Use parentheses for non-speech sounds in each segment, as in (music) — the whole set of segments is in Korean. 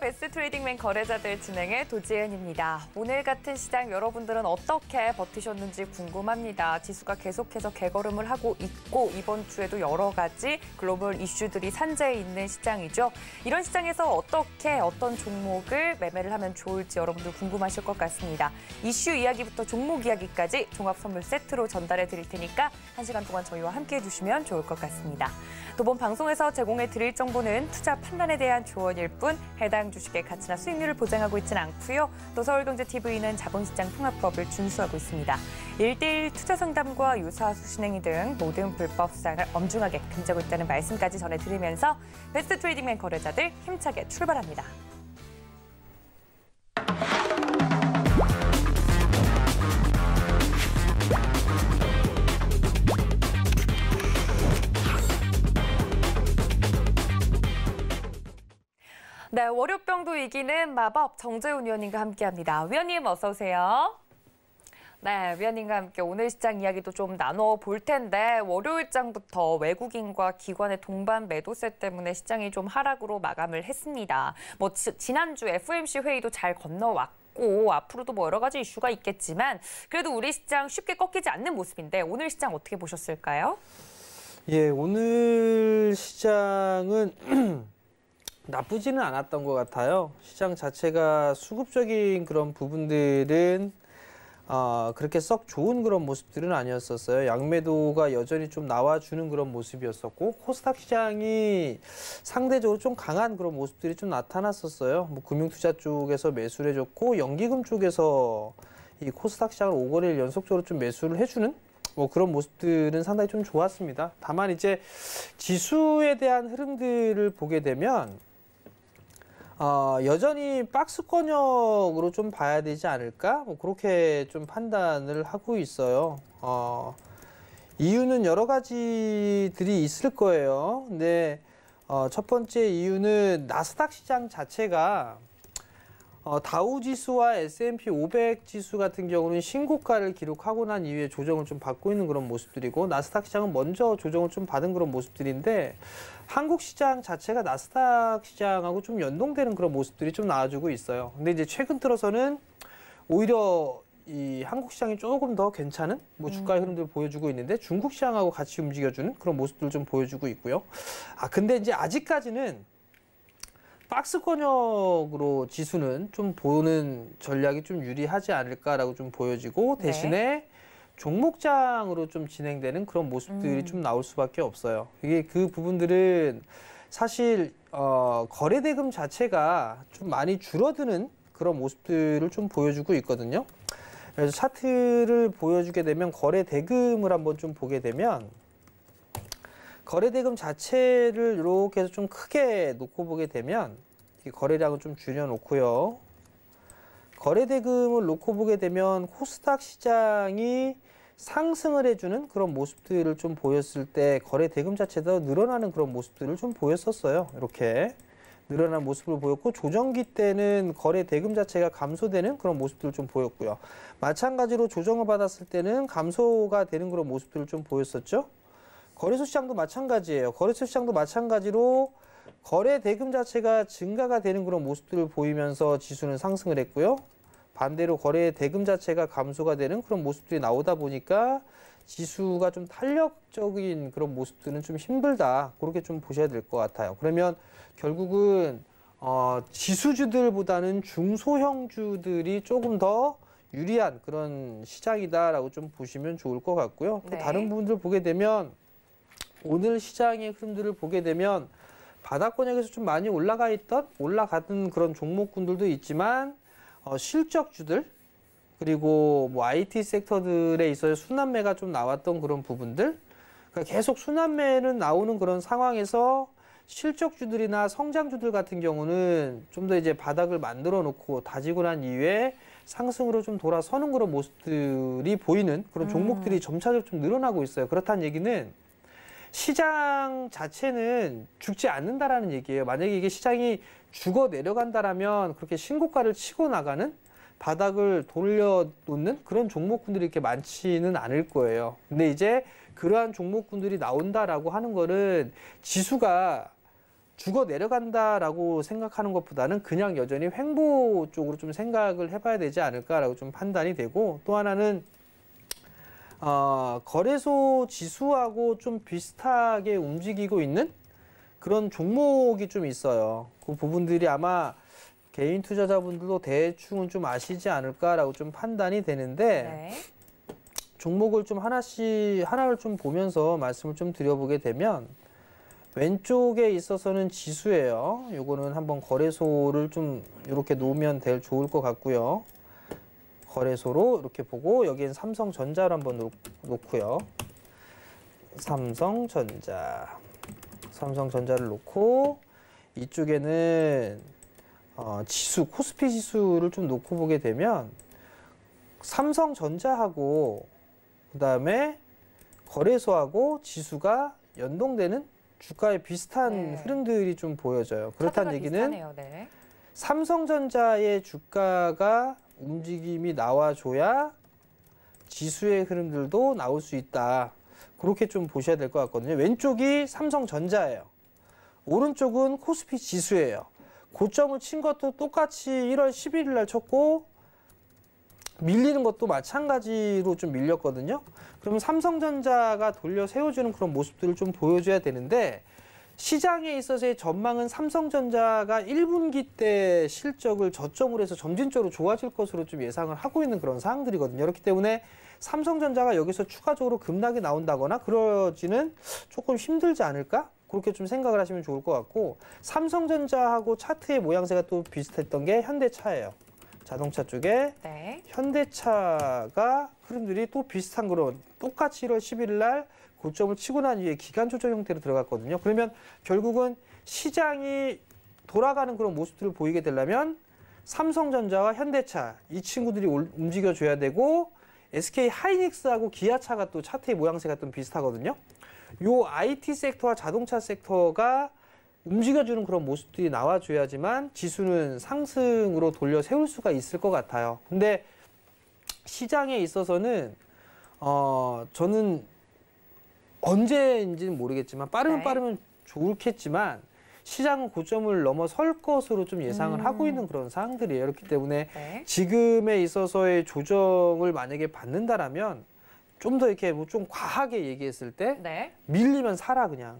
베스트 트레이딩맨 거래자들 진행의 도지은입니다. 오늘 같은 시장 여러분들은 어떻게 버티셨는지 궁금합니다. 지수가 계속해서 개걸음을 하고 있고 이번 주에도 여러 가지 글로벌 이슈들이 산재해 있는 시장이죠. 이런 시장에서 어떻게 어떤 종목을 매매를 하면 좋을지 여러분들 궁금하실 것 같습니다. 이슈 이야기부터 종목 이야기까지 종합 선물 세트로 전달해 드릴 테니까 한시간 동안 저희와 함께 해 주시면 좋을 것 같습니다. 두번 방송에서 제공해 드릴 정보는 투자 판단에 대한 조언일 뿐 해당 시장 주식의 가치나 수익률을 보장하고 있지는 않고요. 또 서울경제TV는 자본시장 통합법을 준수하고 있습니다. 1대1 투자 상담과 유사 수신행위 등 모든 불법 수상을 엄중하게 금지하고 있다는 말씀까지 전해드리면서 베스트 트레이딩맨 거래자들 힘차게 출발합니다. 네, 월요병도 이기는 마법 정재훈 위원님과 함께합니다. 위원님 어서 오세요. 네, 위원님과 함께 오늘 시장 이야기도 좀 나눠볼 텐데 월요일장부터 외국인과 기관의 동반 매도세 때문에 시장이 좀 하락으로 마감을 했습니다. 뭐 지, 지난주 FMC 회의도 잘건너왔고 앞으로도 뭐 여러 가지 이슈가 있겠지만 그래도 우리 시장 쉽게 꺾이지 않는 모습인데 오늘 시장 어떻게 보셨을까요? 예, 오늘 시장은 (clears throat) 나쁘지는 않았던 것 같아요. 시장 자체가 수급적인 그런 부분들은 어, 그렇게 썩 좋은 그런 모습들은 아니었었어요. 양매도가 여전히 좀 나와주는 그런 모습이었었고 코스닥 시장이 상대적으로 좀 강한 그런 모습들이 좀 나타났었어요. 뭐 금융투자 쪽에서 매수를 해줬고 연기금 쪽에서 이 코스닥 시장을 5거래일 연속적으로 좀 매수를 해주는 뭐 그런 모습들은 상당히 좀 좋았습니다. 다만 이제 지수에 대한 흐름들을 보게 되면 어, 여전히 박스권역으로 좀 봐야 되지 않을까? 뭐 그렇게 좀 판단을 하고 있어요. 어, 이유는 여러 가지들이 있을 거예요. 근데 어, 첫 번째 이유는 나스닥 시장 자체가 어, 다우 지수와 S&P 500 지수 같은 경우는 신고가를 기록하고 난 이후에 조정을 좀 받고 있는 그런 모습들이고 나스닥 시장은 먼저 조정을 좀 받은 그런 모습들인데 한국 시장 자체가 나스닥 시장하고 좀 연동되는 그런 모습들이 좀 나와주고 있어요. 근데 이제 최근 들어서는 오히려 이 한국 시장이 조금 더 괜찮은 뭐 음. 주가의 흐름들 보여주고 있는데 중국 시장하고 같이 움직여주는 그런 모습들 을좀 보여주고 있고요. 아 근데 이제 아직까지는 박스권역으로 지수는 좀 보는 전략이 좀 유리하지 않을까라고 좀 보여지고 네. 대신에 네. 종목장으로 좀 진행되는 그런 모습들이 음. 좀 나올 수밖에 없어요. 이게 그 부분들은 사실 어, 거래 대금 자체가 좀 많이 줄어드는 그런 모습들을 좀 보여주고 있거든요. 그래서 차트를 보여주게 되면 거래 대금을 한번 좀 보게 되면 거래 대금 자체를 이렇게 해서 좀 크게 놓고 보게 되면 거래량을좀 줄여놓고요. 거래대금을 놓고 보게 되면 코스닥 시장이 상승을 해주는 그런 모습들을 좀 보였을 때 거래 대금 자체도 늘어나는 그런 모습들을 좀 보였었어요. 이렇게 늘어난 모습을 보였고 조정기 때는 거래 대금 자체가 감소되는 그런 모습들을 좀 보였고요. 마찬가지로 조정을 받았을 때는 감소가 되는 그런 모습들을 좀 보였었죠. 거래소 시장도 마찬가지예요. 거래소 시장도 마찬가지로 거래 대금 자체가 증가가 되는 그런 모습들을 보이면서 지수는 상승을 했고요. 반대로 거래 대금 자체가 감소가 되는 그런 모습들이 나오다 보니까 지수가 좀 탄력적인 그런 모습들은 좀 힘들다. 그렇게 좀 보셔야 될 것 같아요. 그러면 결국은 어, 지수주들보다는 중소형주들이 조금 더 유리한 그런 시장이다라고 좀 보시면 좋을 것 같고요. 네. 또 다른 부분들 보게 되면 오늘 시장의 흐름들을 보게 되면 바닥권역에서 좀 많이 올라가 있던 올라가던 그런 종목군들도 있지만 어, 실적주들 그리고 뭐 IT 섹터들에 있어서 순환매가 좀 나왔던 그런 부분들 그러니까 계속 순환매는 나오는 그런 상황에서 실적주들이나 성장주들 같은 경우는 좀 더 이제 바닥을 만들어 놓고 다지고 난 이후에 상승으로 좀 돌아서는 그런 모습들이 보이는 그런 음. 종목들이 음. 점차적 좀 늘어나고 있어요. 그렇다는 얘기는 시장 자체는 죽지 않는다라는 얘기예요. 만약에 이게 시장이 죽어 내려간다라면 그렇게 신고가를 치고 나가는 바닥을 돌려놓는 그런 종목군들이 이렇게 많지는 않을 거예요. 근데 이제 그러한 종목군들이 나온다라고 하는 거는 지수가 죽어 내려간다라고 생각하는 것보다는 그냥 여전히 횡보 쪽으로 좀 생각을 해봐야 되지 않을까라고 좀 판단이 되고 또 하나는 어, 거래소 지수하고 좀 비슷하게 움직이고 있는 그런 종목이 좀 있어요. 그 부분들이 아마 개인 투자자분들도 대충은 좀 아시지 않을까라고 좀 판단이 되는데 네. 종목을 좀 하나씩 하나를 좀 보면서 말씀을 좀 드려보게 되면 왼쪽에 있어서는 지수예요. 요거는 한번 거래소를 좀 이렇게 놓으면 될 좋을 것 같고요. 거래소로 이렇게 보고 여기엔 삼성전자를 한번 놓, 놓고요. 삼성전자. 삼성전자를 놓고 이쪽에는 어, 지수, 코스피 지수를 좀 놓고 보게 되면 삼성전자하고 그 다음에 거래소하고 지수가 연동되는 주가의 비슷한 네. 흐름들이 좀 보여져요. 그렇다는 얘기는 네. 삼성전자의 주가가 움직임이 나와줘야 지수의 흐름들도 나올 수 있다. 그렇게 좀 보셔야 될 것 같거든요. 왼쪽이 삼성전자예요. 오른쪽은 코스피 지수예요. 고점을 친 것도 똑같이 1월 11일 날 쳤고 밀리는 것도 마찬가지로 좀 밀렸거든요. 그럼 삼성전자가 돌려 세워주는 그런 모습들을 좀 보여줘야 되는데 시장에 있어서의 전망은 삼성전자가 1분기 때 실적을 저점으로 해서 점진적으로 좋아질 것으로 좀 예상을 하고 있는 그런 사항들이거든요 그렇기 때문에 삼성전자가 여기서 추가적으로 급락이 나온다거나 그러지는 조금 힘들지 않을까? 그렇게 좀 생각을 하시면 좋을 것 같고 삼성전자하고 차트의 모양새가 또 비슷했던 게 현대차예요. 자동차 쪽에 네. 현대차가 흐름들이 또 비슷한 그런 똑같이 1월 11일 날 고점을 치고 난 이후에 기간 조정 형태로 들어갔거든요. 그러면 결국은 시장이 돌아가는 그런 모습들을 보이게 되려면 삼성전자와 현대차 이 친구들이 움직여줘야 되고 SK 하이닉스하고 기아차가 또 차트의 모양새가 좀 비슷하거든요. 요 IT 섹터와 자동차 섹터가 움직여주는 그런 모습들이 나와줘야지만 지수는 상승으로 돌려 세울 수가 있을 것 같아요. 근데 시장에 있어서는 어 저는 언제인지는 모르겠지만 빠르면 네. 빠르면 좋겠지만 시장 고점을 넘어설 것으로 좀 예상을 음. 하고 있는 그런 사항들이에요 그렇기 때문에 네. 지금에 있어서의 조정을 만약에 받는다라면 좀 더 이렇게 뭐 좀 과하게 얘기했을 때 네. 밀리면 사라 그냥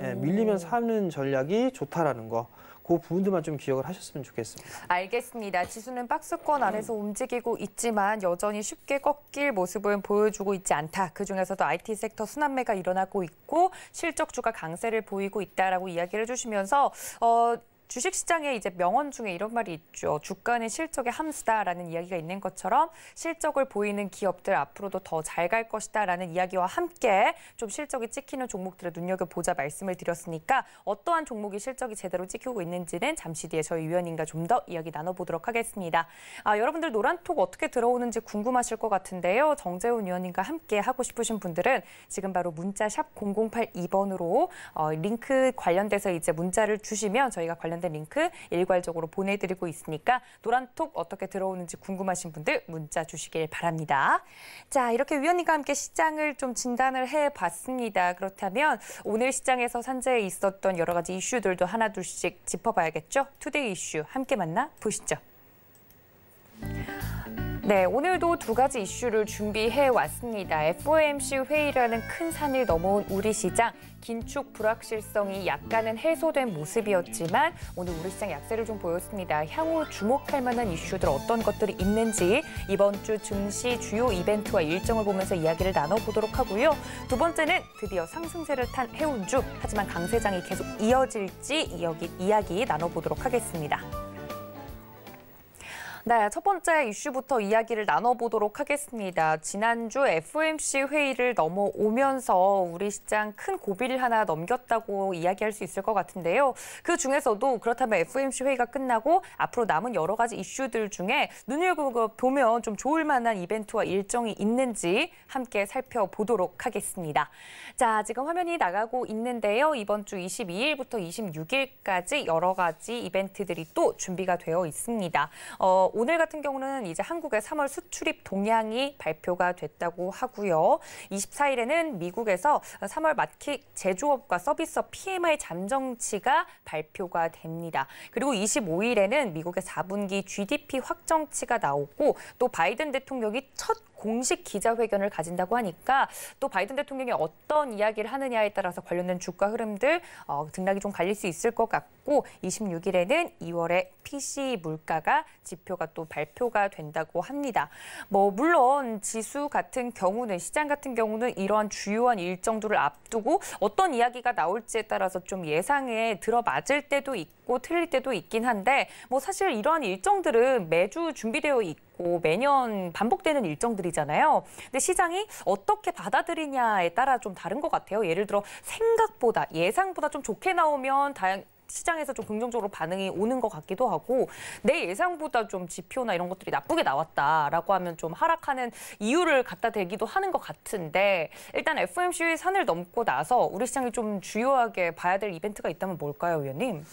네, 밀리면 사는 전략이 좋다라는 거. 그 부분들만 좀 기억을 하셨으면 좋겠습니다. 알겠습니다. 지수는 박스권 안에서 움직이고 있지만 여전히 쉽게 꺾일 모습은 보여주고 있지 않다. 그중에서도 IT 섹터 순환매가 일어나고 있고 실적주가 강세를 보이고 있다라고 이야기를 해주시면서 어, 주식시장에 이제 명언 중에 이런 말이 있죠. 주가는 실적의 함수다라는 이야기가 있는 것처럼 실적을 보이는 기업들 앞으로도 더 잘 갈 것이다라는 이야기와 함께 좀 실적이 찍히는 종목들을 눈여겨보자 말씀을 드렸으니까 어떠한 종목이 실적이 제대로 찍히고 있는지는 잠시 뒤에 저희 위원님과 좀 더 이야기 나눠보도록 하겠습니다. 아, 여러분들 노란톡 어떻게 들어오는지 궁금하실 것 같은데요. 정재훈 위원님과 함께 하고 싶으신 분들은 지금 바로 문자 샵 0082번으로 어, 링크 관련돼서 이제 문자를 주시면 저희가 관련 관련된 링크 일괄적으로 보내드리고 있으니까 노란톡 어떻게 들어오는지 궁금하신 분들 문자 주시길 바랍니다. 자, 이렇게 위원님과 함께 시장을 좀 진단을 해봤습니다. 그렇다면 오늘 시장에서 산재에 있었던 여러 가지 이슈들도 하나둘씩 짚어봐야겠죠? 투데이 이슈 함께 만나 보시죠. 네, 오늘도 두 가지 이슈를 준비해 왔습니다. FOMC 회의라는 큰 산을 넘어온 우리 시장 긴축 불확실성이 약간은 해소된 모습이었지만 오늘 우리 시장 약세를 좀 보였습니다. 향후 주목할 만한 이슈들 어떤 것들이 있는지 이번 주 증시 주요 이벤트와 일정을 보면서 이야기를 나눠보도록 하고요. 두 번째는 드디어 상승세를 탄 해운주 하지만 강세장이 계속 이어질지 이야기, 나눠보도록 하겠습니다. 네, 첫 번째 이슈부터 이야기를 나눠보도록 하겠습니다. 지난주 FOMC 회의를 넘어오면서 우리 시장 큰 고비를 하나 넘겼다고 이야기할 수 있을 것 같은데요. 그 중에서도 그렇다면 FOMC 회의가 끝나고 앞으로 남은 여러 가지 이슈들 중에 눈여겨보면 좀 좋을 만한 이벤트와 일정이 있는지 함께 살펴보도록 하겠습니다. 자, 지금 화면이 나가고 있는데요. 이번 주 22일부터 26일까지 여러 가지 이벤트들이 또 준비가 되어 있습니다. 어, 오늘 같은 경우는 이제 한국의 3월 수출입 동향이 발표가 됐다고 하고요. 24일에는 미국에서 3월 마켓 제조업과 서비스업 PMI 잠정치가 발표가 됩니다. 그리고 25일에는 미국의 4분기 GDP 확정치가 나오고 또 바이든 대통령이 첫 공식 기자회견을 가진다고 하니까 또 바이든 대통령이 어떤 이야기를 하느냐에 따라서 관련된 주가 흐름들 어, 등락이 좀 갈릴 수 있을 것 같고 26일에는 2월에 PC 물가가 지표가 또 발표가 된다고 합니다. 뭐 물론 지수 같은 경우는 시장 같은 경우는 이러한 주요한 일정들을 앞두고 어떤 이야기가 나올지에 따라서 좀 예상에 들어맞을 때도 있고 틀릴 때도 있긴 한데 뭐 사실 이러한 일정들은 매주 준비되어 있고 있고 매년 반복되는 일정들이잖아요. 근데 시장이 어떻게 받아들이냐에 따라 좀 다른 것 같아요. 예를 들어 생각보다 예상보다 좀 좋게 나오면 다양 시장에서 좀 긍정적으로 반응이 오는 것 같기도 하고 내 예상보다 좀 지표나 이런 것들이 나쁘게 나왔다라고 하면 좀 하락하는 이유를 갖다 대기도 하는 것 같은데 일단 FOMC 산을 넘고 나서 우리 시장이 좀 주요하게 봐야 될 이벤트가 있다면 뭘까요, 위원님?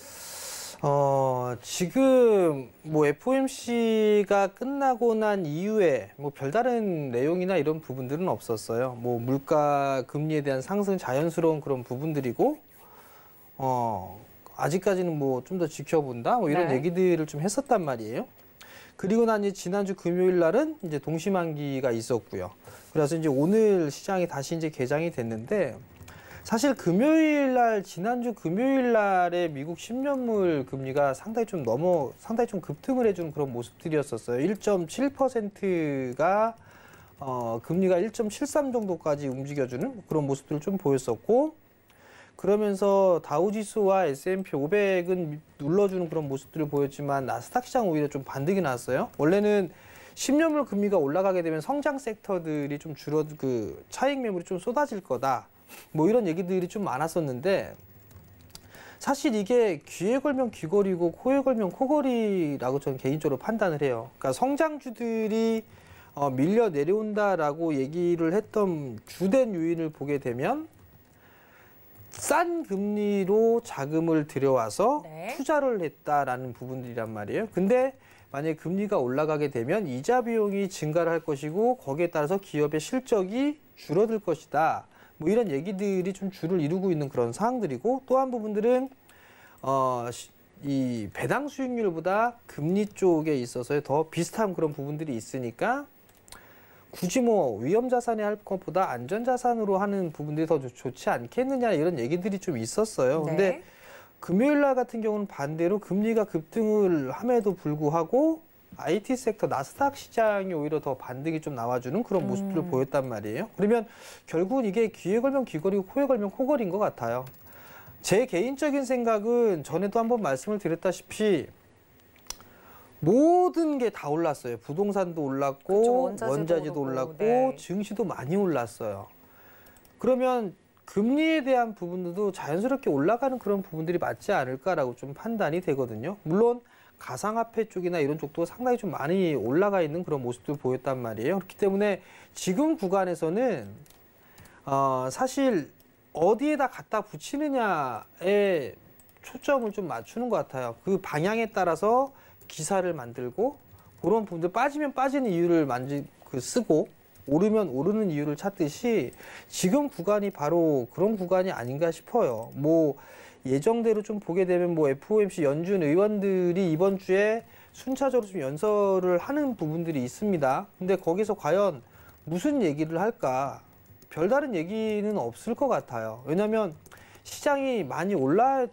어, 지금 뭐 FOMC가 끝나고 난 이후에 뭐 별다른 내용이나 이런 부분들은 없었어요. 뭐 물가 금리에 대한 상승 자연스러운 그런 부분들이고 어, 아직까지는 뭐 좀 더 지켜본다 뭐 이런 네. 얘기들을 좀 했었단 말이에요. 그리고 난이 제 지난주 금요일 날은 이제 동시만기가 있었고요. 그래서 이제 오늘 시장이 다시 이제 개장이 됐는데 사실 금요일 날 지난주 금요일 날에 미국 10년물 금리가 상당히 좀 넘어 상당히 좀 급등을 해준 그런 모습들이었었어요. 1.7%가 어, 금리가 1.73 정도까지 움직여주는 그런 모습들을 좀 보였었고 그러면서 다우지수와 S&P 500은 눌러주는 그런 모습들을 보였지만 나스닥 시장 오히려 좀 반등이 나왔어요. 원래는 10년물 금리가 올라가게 되면 성장 섹터들이 좀 줄어 그 차익 매물이 좀 쏟아질 거다. 뭐 이런 얘기들이 좀 많았었는데 사실 이게 귀에 걸면 귀걸이고 코에 걸면 코걸이라고 저는 개인적으로 판단을 해요. 그러니까 성장주들이 어, 밀려 내려온다라고 얘기를 했던 주된 요인을 보게 되면 싼 금리로 자금을 들여와서 네. 투자를 했다라는 부분들이란 말이에요. 근데 만약에 금리가 올라가게 되면 이자 비용이 증가를 할 것이고 거기에 따라서 기업의 실적이 줄어들 것이다. 뭐 이런 얘기들이 좀 줄을 이루고 있는 그런 사항들이고 또 한 부분들은 어, 이 배당 수익률보다 금리 쪽에 있어서 의더 비슷한 그런 부분들이 있으니까 굳이 뭐 위험 자산에 할 것보다 안전 자산으로 하는 부분들이 더 좋지 않겠느냐 이런 얘기들이 좀 있었어요. 네. 근데 금요일 날 같은 경우는 반대로 금리가 급등을 함에도 불구하고 IT 섹터 나스닥 시장이 오히려 더 반등이 좀 나와주는 그런 음. 모습들을 음. 보였단 말이에요. 그러면 결국은 이게 귀에 걸면 귀걸이고 코에 걸면 코걸인 것 같아요. 제 개인적인 생각은 전에도 한번 말씀을 드렸다시피 모든 게 다 올랐어요. 부동산도 올랐고 그렇죠. 원자재도, 올랐고 네. 증시도 많이 올랐어요. 그러면 금리에 대한 부분도 자연스럽게 올라가는 그런 부분들이 맞지 않을까라고 좀 판단이 되거든요. 물론 가상화폐 쪽이나 이런 쪽도 상당히 좀 많이 올라가 있는 그런 모습도 보였단 말이에요. 그렇기 때문에 지금 구간에서는 어, 사실 어디에다 갖다 붙이느냐에 초점을 좀 맞추는 것 같아요. 그 방향에 따라서 기사를 만들고 그런 부분들 빠지면 빠지는 이유를 만지 그 쓰고 오르면 오르는 이유를 찾듯이 지금 구간이 바로 그런 구간이 아닌가 싶어요. 뭐 예정대로 좀 보게 되면 뭐 FOMC 연준 의원들이 이번 주에 순차적으로 좀 연설을 하는 부분들이 있습니다. 근데 거기서 과연 무슨 얘기를 할까? 별다른 얘기는 없을 것 같아요. 왜냐면 시장이 많이 올라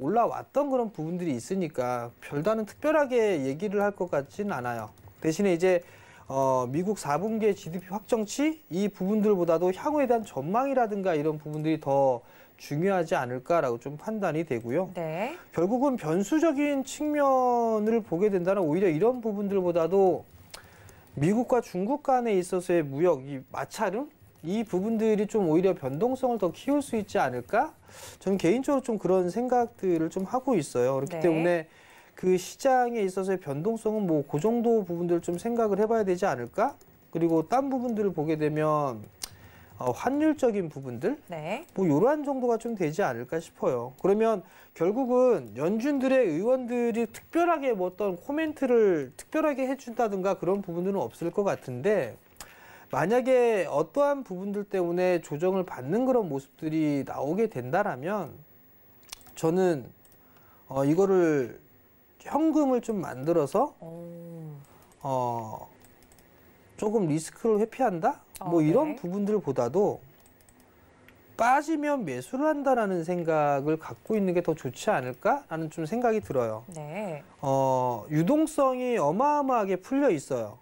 올라왔던 그런 부분들이 있으니까 별다른 특별하게 얘기를 할 것같진 않아요. 대신에 이제 어, 미국 4분기의 GDP 확정치 이 부분들보다도 향후에 대한 전망이라든가 이런 부분들이 더 중요하지 않을까라고 좀 판단이 되고요. 네. 결국은 변수적인 측면을 보게 된다는 오히려 이런 부분들보다도 미국과 중국 간에 있어서의 무역, 이마찰은이 부분들이 좀 오히려 변동성을 더 키울 수 있지 않을까? 저는 개인적으로 좀 그런 생각들을 좀 하고 있어요. 그렇기 네. 때문에 그 시장에 있어서의 변동성은 뭐 그 정도 부분들을 좀 생각을 해봐야 되지 않을까? 그리고 딴 부분들을 보게 되면 어, 환율적인 부분들 네. 뭐 이러한 정도가 좀 되지 않을까 싶어요. 그러면 결국은 연준들의 의원들이 특별하게 뭐 어떤 코멘트를 특별하게 해준다든가 그런 부분들은 없을 것 같은데 만약에 어떠한 부분들 때문에 조정을 받는 그런 모습들이 나오게 된다라면 저는 어, 이거를 현금을 좀 만들어서 어, 조금 리스크를 회피한다? 뭐 어, 네. 이런 부분들보다도 빠지면 매수를 한다라는 생각을 갖고 있는 게 더 좋지 않을까라는 좀 생각이 들어요. 네. 어, 유동성이 어마어마하게 풀려 있어요.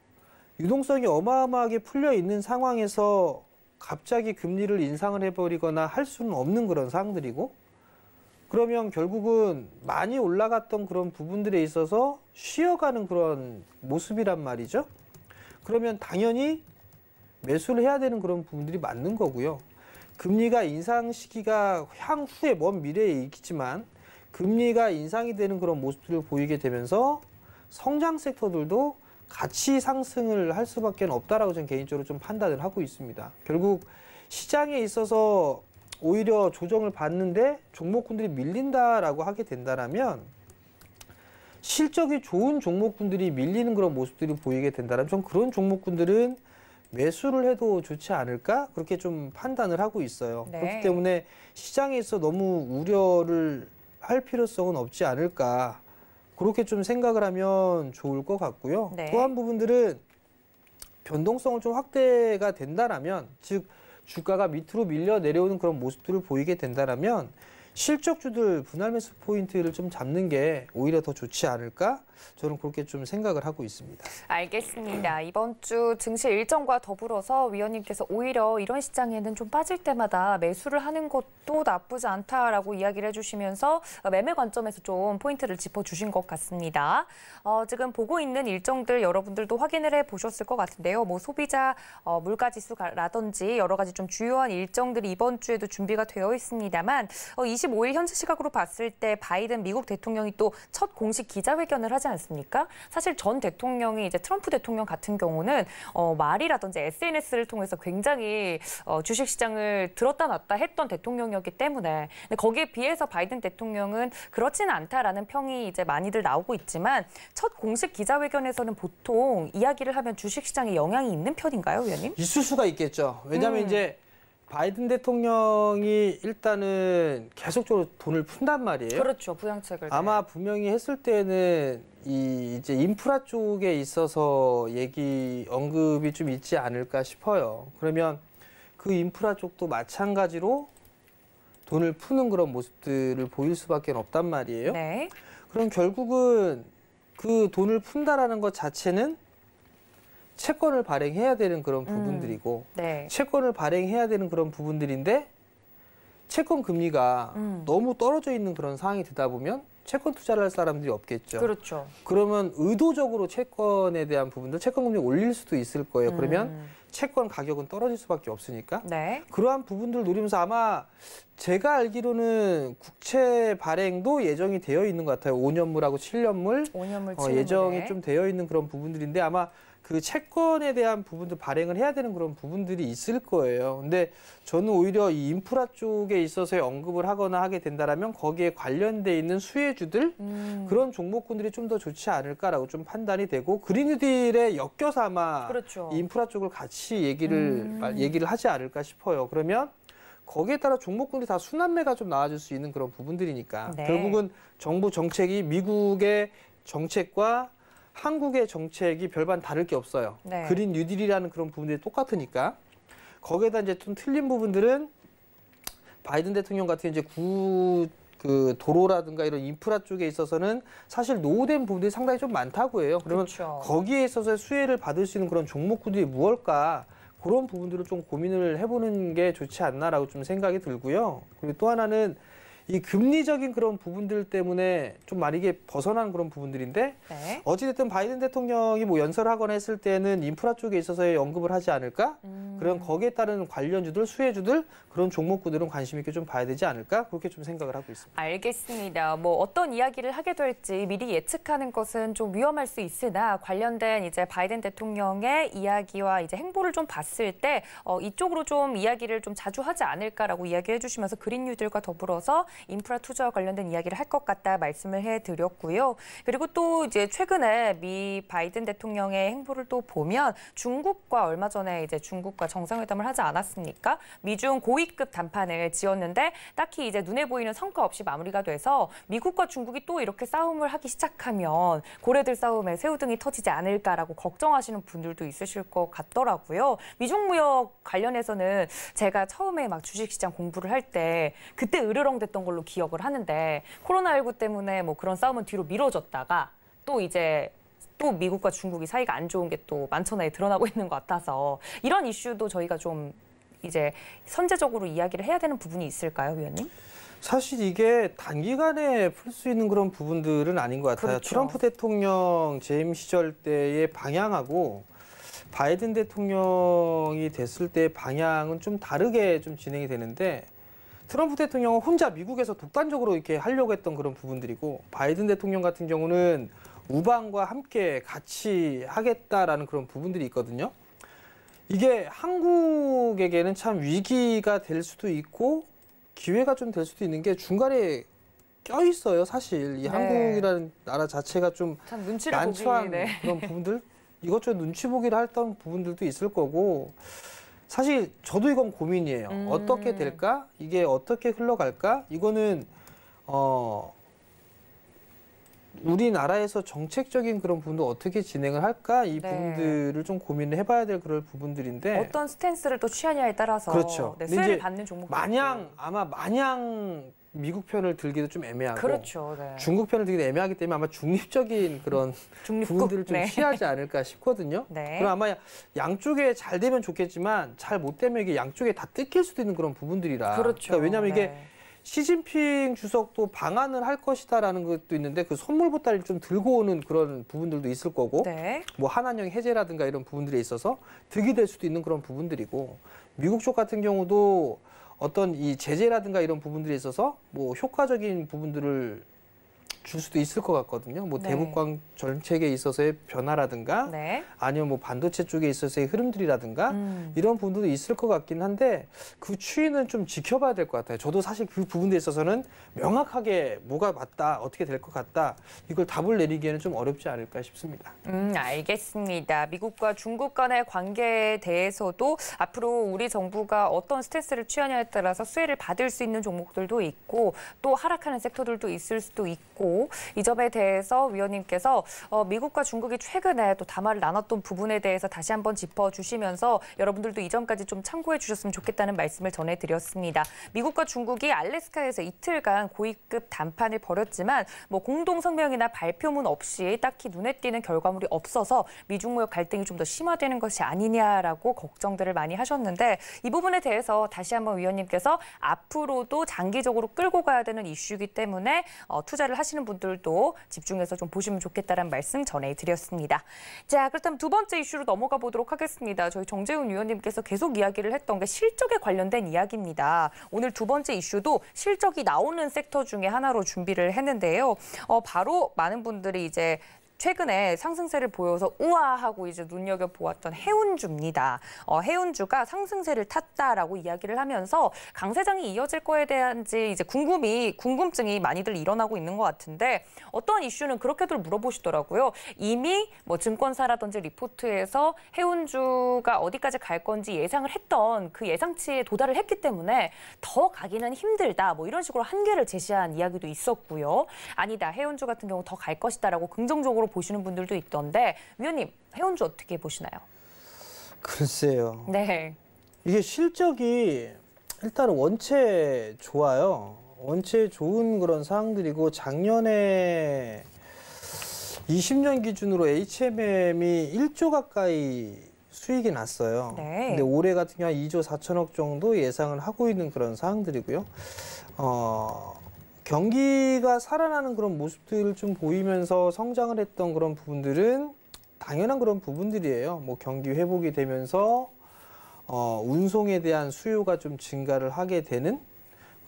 유동성이 어마어마하게 풀려 있는 상황에서 갑자기 금리를 인상을 해버리거나 할 수는 없는 그런 상황들이고 그러면 결국은 많이 올라갔던 그런 부분들에 있어서 쉬어가는 그런 모습이란 말이죠. 그러면 당연히 매수를 해야 되는 그런 부분들이 맞는 거고요. 금리가 인상 시기가 향후에 먼 미래에 있겠지만 금리가 인상이 되는 그런 모습들을 보이게 되면서 성장 섹터들도 같이 상승을 할 수밖에 없다라고 저는 개인적으로 좀 판단을 하고 있습니다. 결국 시장에 있어서 오히려 조정을 받는데 종목군들이 밀린다라고 하게 된다라면 실적이 좋은 종목군들이 밀리는 그런 모습들이 보이게 된다면 좀 그런 종목군들은 매수를 해도 좋지 않을까 그렇게 좀 판단을 하고 있어요. 네. 그렇기 때문에 시장에서 너무 우려를 할 필요성은 없지 않을까 그렇게 좀 생각을 하면 좋을 것 같고요. 네. 또한 부분들은 변동성을 좀 확대가 된다라면 즉 주가가 밑으로 밀려 내려오는 그런 모습들을 보이게 된다라면 실적주들 분할 매수 포인트를 좀 잡는 게 오히려 더 좋지 않을까 저는 그렇게 좀 생각을 하고 있습니다. 알겠습니다. 이번 주 증시 일정과 더불어서 위원님께서 오히려 이런 시장에는 좀 빠질 때마다 매수를 하는 것도 나쁘지 않다라고 이야기를 해주시면서 매매 관점에서 좀 포인트를 짚어주신 것 같습니다. 어, 지금 보고 있는 일정들 여러분들도 확인을 해보셨을 것 같은데요. 뭐 소비자 어, 물가지수라든지 여러 가지 좀 주요한 일정들이 이번 주에도 준비가 되어 있습니다만 어, 25일 현재 시각으로 봤을 때 바이든 미국 대통령이 또 첫 공식 기자회견을 하지 않습니까? 사실 전 대통령이 이제 트럼프 대통령 같은 경우는 어, 말이라든지 SNS를 통해서 굉장히 어, 주식시장을 들었다 놨다 했던 대통령이었기 때문에 근데 거기에 비해서 바이든 대통령은 그렇지는 않다라는 평이 이제 많이들 나오고 있지만 첫 공식 기자회견에서는 보통 이야기를 하면 주식시장에 영향이 있는 편인가요, 위원님? 있을 수가 있겠죠. 왜냐하면 음. 이제 바이든 대통령이 일단은 계속적으로 돈을 푼단 말이에요. 그렇죠. 부양책을. 네. 아마 네. 분명히 했을 때는 이 이제 인프라 쪽에 있어서 얘기 언급이 좀 있지 않을까 싶어요. 그러면 그 인프라 쪽도 마찬가지로 돈을 푸는 그런 모습들을 보일 수밖에 없단 말이에요. 네. 그럼 결국은 그 돈을 푼다라는 것 자체는 채권을 발행해야 되는 그런 음, 부분들이고 음. 네. 채권을 발행해야 되는 그런 부분들인데 채권 금리가 음. 너무 떨어져 있는 그런 상황이 되다 보면 채권 투자를 할 사람들이 없겠죠. 그렇죠. 그러면 의도적으로 채권에 대한 부분들 채권 금리 올릴 수도 있을 거예요. 그러면 음. 채권 가격은 떨어질 수밖에 없으니까 네. 그러한 부분들 노리면서 아마 제가 알기로는 국채 발행도 예정이 되어 있는 것 같아요. 5년물하고 7년물, 5년물, 어, 예정이 좀 되어 있는 그런 부분들인데 아마 그 채권에 대한 부분도 발행을 해야 되는 그런 부분들이 있을 거예요. 근데 저는 오히려 이 인프라 쪽에 있어서 언급을 하거나 하게 된다라면 거기에 관련돼 있는 수혜주들 음. 그런 종목군들이 좀 더 좋지 않을까라고 좀 판단이 되고 그린뉴딜에 엮여서 아마 그렇죠. 인프라 쪽을 같이 얘기를 음. 아, 얘기를 하지 않을까 싶어요. 그러면 거기에 따라 종목군들이 다 순환매가 좀 나아질 수 있는 그런 부분들이니까 네. 결국은 정부 정책이 미국의 정책과 한국의 정책이 별반 다를 게 없어요. 네. 그린 뉴딜이라는 그런 부분들이 똑같으니까 거기에다 이제 좀 틀린 부분들은 바이든 대통령 같은 이제 구 그 도로라든가 이런 인프라 쪽에 있어서는 사실 노후된 부분들이 상당히 좀 많다고 해요. 그러면 그렇죠. 거기에 있어서 수혜를 받을 수 있는 그런 종목들이 무엇일까? 그런 부분들을 좀 고민을 해보는 게 좋지 않나라고 좀 생각이 들고요. 그리고 또 하나는 이 금리적인 그런 부분들 때문에 좀 많이 이게 벗어난 그런 부분들인데 네. 어찌됐든 바이든 대통령이 뭐 연설하거나 했을 때는 인프라 쪽에 있어서의 언급을 하지 않을까? 음. 그런 거기에 따른 관련주들, 수혜주들 그런 종목구들은 관심 있게 좀 봐야 되지 않을까? 그렇게 좀 생각을 하고 있습니다. 알겠습니다. 뭐 어떤 이야기를 하게 될지 미리 예측하는 것은 좀 위험할 수 있으나 관련된 이제 바이든 대통령의 이야기와 이제 행보를 좀 봤을 때 어, 이쪽으로 좀 이야기를 좀 자주 하지 않을까라고 이야기해 주시면서 그린뉴들과 더불어서 인프라 투자와 관련된 이야기를 할 것 같다 말씀을 해드렸고요. 그리고 또 이제 최근에 미 바이든 대통령의 행보를 또 보면 중국과 얼마 전에 이제 중국과 정상회담을 하지 않았습니까? 미중 고위급 담판을 지었는데 딱히 이제 눈에 보이는 성과 없이 마무리가 돼서 미국과 중국이 또 이렇게 싸움을 하기 시작하면 고래들 싸움에 새우등이 터지지 않을까라고 걱정하시는 분들도 있으실 것 같더라고요. 미중 무역 관련해서는 제가 처음에 막 주식시장 공부를 할 때 그때 으르렁됐던걸 걸로 기억을 하는데 코로나19 때문에 뭐 그런 싸움은 뒤로 미뤄졌다가 또 이제 또 미국과 중국이 사이가 안 좋은 게 또 만천하에 드러나고 (laughs) 있는 것 같아서 이런 이슈도 저희가 좀 이제 선제적으로 이야기를 해야 되는 부분이 있을까요, 위원님? 사실 이게 단기간에 풀 수 있는 그런 부분들은 아닌 것 같아요. 그렇죠. 트럼프 대통령 재임 시절 때의 방향하고 바이든 대통령이 됐을 때 방향은 좀 다르게 좀 진행이 되는데 트럼프 대통령은 혼자 미국에서 독단적으로 이렇게 하려고 했던 그런 부분들이고 바이든 대통령 같은 경우는 우방과 함께 같이 하겠다라는 그런 부분들이 있거든요. 이게 한국에게는 참 위기가 될 수도 있고 기회가 좀 될 수도 있는 게 중간에 껴 있어요, 사실. 이 네. 한국이라는 나라 자체가 좀 난처한 보기, 네. 그런 부분들 이것저것 눈치 보기를 했던 부분들도 있을 거고 사실 저도 이건 고민이에요. 음. 어떻게 될까? 이게 어떻게 흘러갈까? 이거는 어 우리나라에서 정책적인 그런 부분도 어떻게 진행을 할까 이 네. 부분들을 좀 고민을 해봐야 될 그런 부분들인데 어떤 스탠스를 또 취하냐에 따라서 그렇죠. 네, 수혜를 받는 종목 마냥 있고. 아마 마냥 미국 편을 들기도 좀 애매하고 그렇죠, 네. 중국 편을 들기도 애매하기 때문에 아마 중립적인 그런 (laughs) 중립국, 부분들을 좀 네. 취하지 않을까 싶거든요. (laughs) 네. 그럼 아마 양쪽에 잘 되면 좋겠지만 잘 못 되면 이게 양쪽에 다 뜯길 수도 있는 그런 부분들이라. 그러니까 그렇죠. 그러니까 왜냐하면 이게 네. 시진핑 주석도 방안을 할 것이다라는 것도 있는데 그 선물 보따리를 좀 들고 오는 그런 부분들도 있을 거고 네. 뭐 한한령 해제라든가 이런 부분들에 있어서 득이 될 수도 있는 그런 부분들이고 미국 쪽 같은 경우도 어떤 이 제재라든가 이런 부분들에 있어서 뭐 효과적인 부분들을 줄 수도 있을 것 같거든요. 뭐 네. 대북관 정책에 있어서의 변화라든가 네. 아니면 뭐 반도체 쪽에 있어서의 흐름들이라든가 음. 이런 부분도 있을 것 같긴 한데 그 추이는 좀 지켜봐야 될 것 같아요. 저도 사실 그 부분에 있어서는 명확하게 뭐가 맞다, 어떻게 될 것 같다 이걸 답을 내리기에는 좀 어렵지 않을까 싶습니다. 음, 알겠습니다. 미국과 중국 간의 관계에 대해서도 앞으로 우리 정부가 어떤 스탠스를 취하냐에 따라서 수혜를 받을 수 있는 종목들도 있고 또 하락하는 섹터들도 있을 수도 있고 이 점에 대해서 위원님께서 어, 미국과 중국이 최근에 또 담화를 나눴던 부분에 대해서 다시 한번 짚어주시면서 여러분들도 이전까지좀 참고해 주셨으면 좋겠다는 말씀을 전해드렸습니다. 미국과 중국이 알래스카에서 이틀간 고위급 담판을 벌였지만 뭐 공동 성명이나 발표문 없이 딱히 눈에 띄는 결과물이 없어서 미중 무역 갈등이 좀 더 심화되는 것이 아니냐라고 걱정들을 많이 하셨는데 이 부분에 대해서 다시 한번 위원님께서 앞으로도 장기적으로 끌고 가야 되는 이슈이기 때문에 어, 투자를 하시는 하시는 분들도 집중해서 좀 보시면 좋겠다는 말씀 전해드렸습니다. 자, 그렇다면 두 번째 이슈로 넘어가 보도록 하겠습니다. 저희 정재훈 위원님께서 계속 이야기를 했던 게 실적에 관련된 이야기입니다. 오늘 두 번째 이슈도 실적이 나오는 섹터 중에 하나로 준비를 했는데요. 어, 바로 많은 분들이 이제 최근에 상승세를 보여서 우아하고 이제 눈여겨 보았던 해운주입니다. 어, 해운주가 상승세를 탔다라고 이야기를 하면서 강세장이 이어질 거에 대한지 이제 궁금이 궁금증이 많이들 일어나고 있는 것 같은데 어떠한 이슈는 그렇게들 물어보시더라고요. 이미 뭐 증권사라든지 리포트에서 해운주가 어디까지 갈 건지 예상을 했던 그 예상치에 도달을 했기 때문에 더 가기는 힘들다 뭐 이런 식으로 한계를 제시한 이야기도 있었고요. 아니다 해운주 같은 경우 더 갈 것이다라고 긍정적으로 보시는 분들도 있던데 위원님 해운주 어떻게 보시나요? 글쎄요. 네. 이게 실적이 일단 원체 좋아요. 원체 좋은 그런 사항들이고 작년에 20년 기준으로 HMM이 1조 가까이 수익이 났어요. 네. 근데 올해 같은 경우 2조 4천억 정도 예상을 하고 있는 그런 사항들이고요. 어, 경기가 살아나는 그런 모습들을 좀 보이면서 성장을 했던 그런 부분들은 당연한 그런 부분들이에요. 뭐 경기 회복이 되면서 어, 운송에 대한 수요가 좀 증가를 하게 되는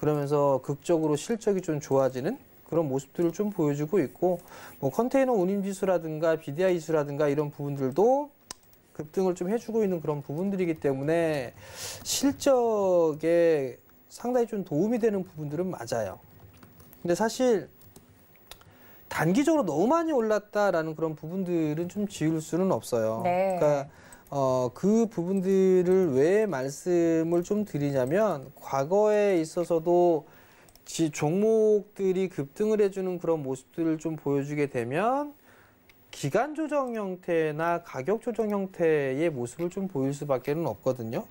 그러면서 극적으로 실적이 좀 좋아지는 그런 모습들을 좀 보여주고 있고 뭐 컨테이너 운임 지수라든가 BDI 지수라든가 이런 부분들도 급등을 좀 해주고 있는 그런 부분들이기 때문에 실적에 상당히 좀 도움이 되는 부분들은 맞아요. 근데 사실 단기적으로 너무 많이 올랐다라는 그런 부분들은 좀 지울 수는 없어요. 네. 그러니까 어, 그 부분들을 왜 말씀을 좀 드리냐면 과거에 있어서도 지, 종목들이 급등을 해주는 그런 모습들을 좀 보여주게 되면 기간 조정 형태나 가격 조정 형태의 모습을 좀 보일 수밖에 없거든요.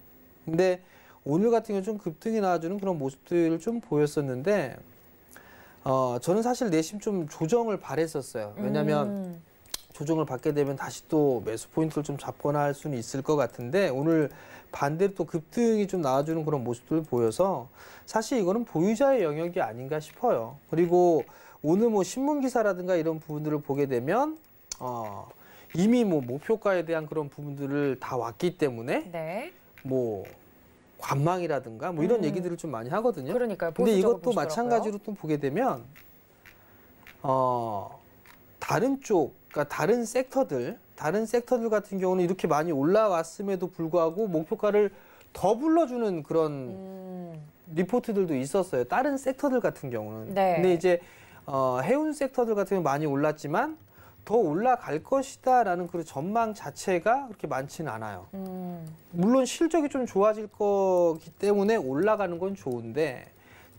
근데 오늘 같은 경우 좀 급등이 나와주는 그런 모습들을 좀 보였었는데 어, 저는 사실 내심 좀 조정을 바랬었어요. 왜냐하면 음. 조정을 받게 되면 다시 또 매수 포인트를 좀 잡거나 할 수는 있을 것 같은데 오늘 반대로 또 급등이 좀 나와주는 그런 모습들 을 보여서 사실 이거는 보유자의 영역이 아닌가 싶어요. 그리고 오늘 뭐 신문 기사라든가 이런 부분들을 보게 되면 어, 이미 뭐 목표가에 대한 그런 부분들을 다 왔기 때문에 네. 뭐 관망이라든가 뭐 이런 음. 얘기들을 좀 많이 하거든요. 그러니까 근데 이것도 마찬가지로 또 보게 되면 어 다른 쪽, 그러니까 다른 섹터들, 다른 섹터들 같은 경우는 이렇게 많이 올라왔음에도 불구하고 목표가를 더 불러주는 그런 음. 리포트들도 있었어요. 다른 섹터들 같은 경우는. 네. 근데 이제 어, 해운 섹터들 같은 경우 는 많이 올랐지만 더 올라갈 것이다라는 그런 전망 자체가 그렇게 많지는 않아요. 음. 물론 실적이 좀 좋아질 거기 때문에 올라가는 건 좋은데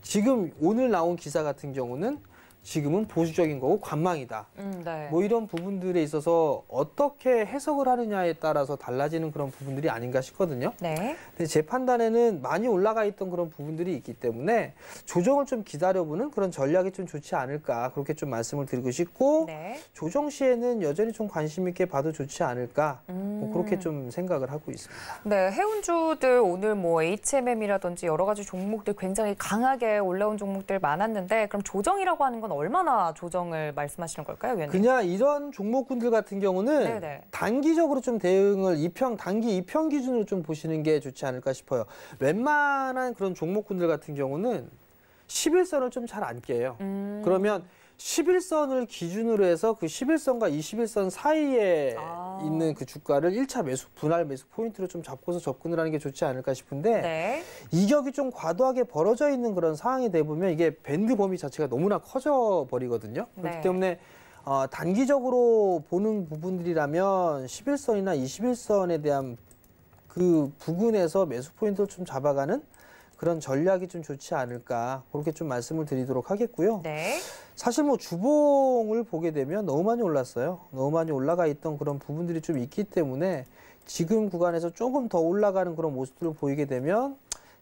지금 오늘 나온 기사 같은 경우는 지금은 보수적인 거고 관망이다. 음, 네. 뭐 이런 부분들에 있어서 어떻게 해석을 하느냐에 따라서 달라지는 그런 부분들이 아닌가 싶거든요. 네. 근데 제 판단에는 많이 올라가 있던 그런 부분들이 있기 때문에 조정을 좀 기다려보는 그런 전략이 좀 좋지 않을까 그렇게 좀 말씀을 드리고 싶고 네. 조정 시에는 여전히 좀 관심 있게 봐도 좋지 않을까 뭐 음. 뭐 그렇게 좀 생각을 하고 있습니다. 네, 해운주들 오늘 뭐 HMM이라든지 여러 가지 종목들 굉장히 강하게 올라온 종목들 많았는데 그럼 조정이라고 하는 건 얼마나 조정을 말씀하시는 걸까요, 위원님? 그냥 이런 종목군들 같은 경우는 네네. 네. 단기적으로 좀 대응을 이평 단기 이평 기준으로 좀 보시는 게 좋지 않을까 싶어요. 웬만한 그런 종목군들 같은 경우는 11선을 좀 잘 안 깨요. 음. 그러면 11선을 기준으로 해서 그 11선과 21선 사이에 아. 있는 그 주가를 1차 매수 분할 매수 포인트로 좀 잡고서 접근을 하는 게 좋지 않을까 싶은데 네. 이격이 좀 과도하게 벌어져 있는 그런 상황이 돼 보면 이게 밴드 범위 자체가 너무나 커져 버리거든요. 네. 그렇기 네. 때문에 어, 단기적으로 보는 부분들이라면 11선이나 21선에 대한 그 부근에서 매수 포인트를 좀 잡아가는 그런 전략이 좀 좋지 않을까 그렇게 좀 말씀을 드리도록 하겠고요. 네. 사실 뭐 주봉을 보게 되면 너무 많이 올랐어요. 너무 많이 올라가 있던 그런 부분들이 좀 있기 때문에 지금 구간에서 조금 더 올라가는 그런 모습들을 보이게 되면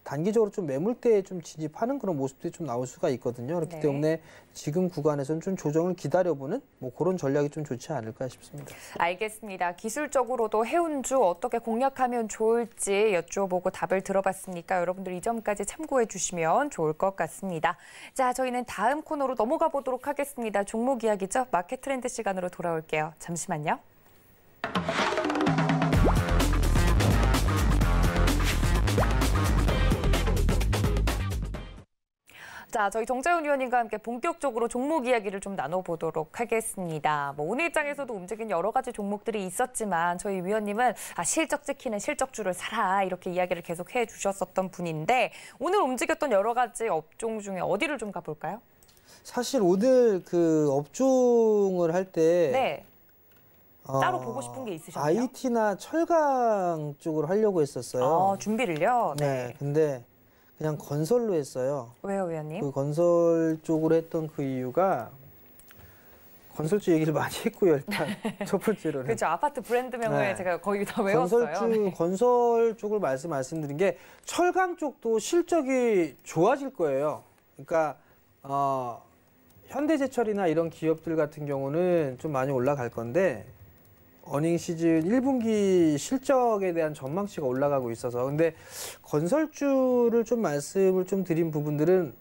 단기적으로 좀 매물대에 좀 진입하는 그런 모습들이 좀 나올 수가 있거든요. 그렇기 네. 때문에 지금 구간에서는 좀 조정을 기다려보는 뭐 그런 전략이 좀 좋지 않을까 싶습니다. 알겠습니다. 기술적으로도 해운주 어떻게 공략하면 좋을지 여쭤보고 답을 들어봤으니까 여러분들 이 점까지 참고해 주시면 좋을 것 같습니다. 자, 저희는 다음 코너로 넘어가 보도록 하겠습니다. 종목 이야기죠? 마켓 트렌드 시간으로 돌아올게요. 잠시만요. 자, 저희 정재훈 위원님과 함께 본격적으로 종목 이야기를 좀 나눠보도록 하겠습니다. 뭐 오늘 입장에서도 움직인 여러 가지 종목들이 있었지만 저희 위원님은 아, 실적 찍히는 실적주를 사라 이렇게 이야기를 계속 해주셨었던 분인데 오늘 움직였던 여러 가지 업종 중에 어디를 좀 가볼까요? 사실 오늘 그 업종을 할때 네. 어, 따로 어, 보고 싶은 게 있으셨나요? IT나 철강 쪽으로 하려고 했었어요. 아, 준비를요? 네. 네. 근데 그냥 건설로 했어요. 왜요, 위원님? 그 건설 쪽으로 했던 그 이유가 건설주 얘기를 많이 했고요, 일단 첫 번째로는. 그렇죠, 아파트 브랜드명을 네. 제가 거의 다 외웠어요. 건설주, 네. 건설 쪽을 말씀 말씀드린 게 철강 쪽도 실적이 좋아질 거예요. 그러니까 어, 현대제철이나 이런 기업들 같은 경우는 좀 많이 올라갈 건데 어닝 시즌 1분기 실적에 대한 전망치가 올라가고 있어서 근데 건설주를 좀 말씀을 좀 드린 부분들은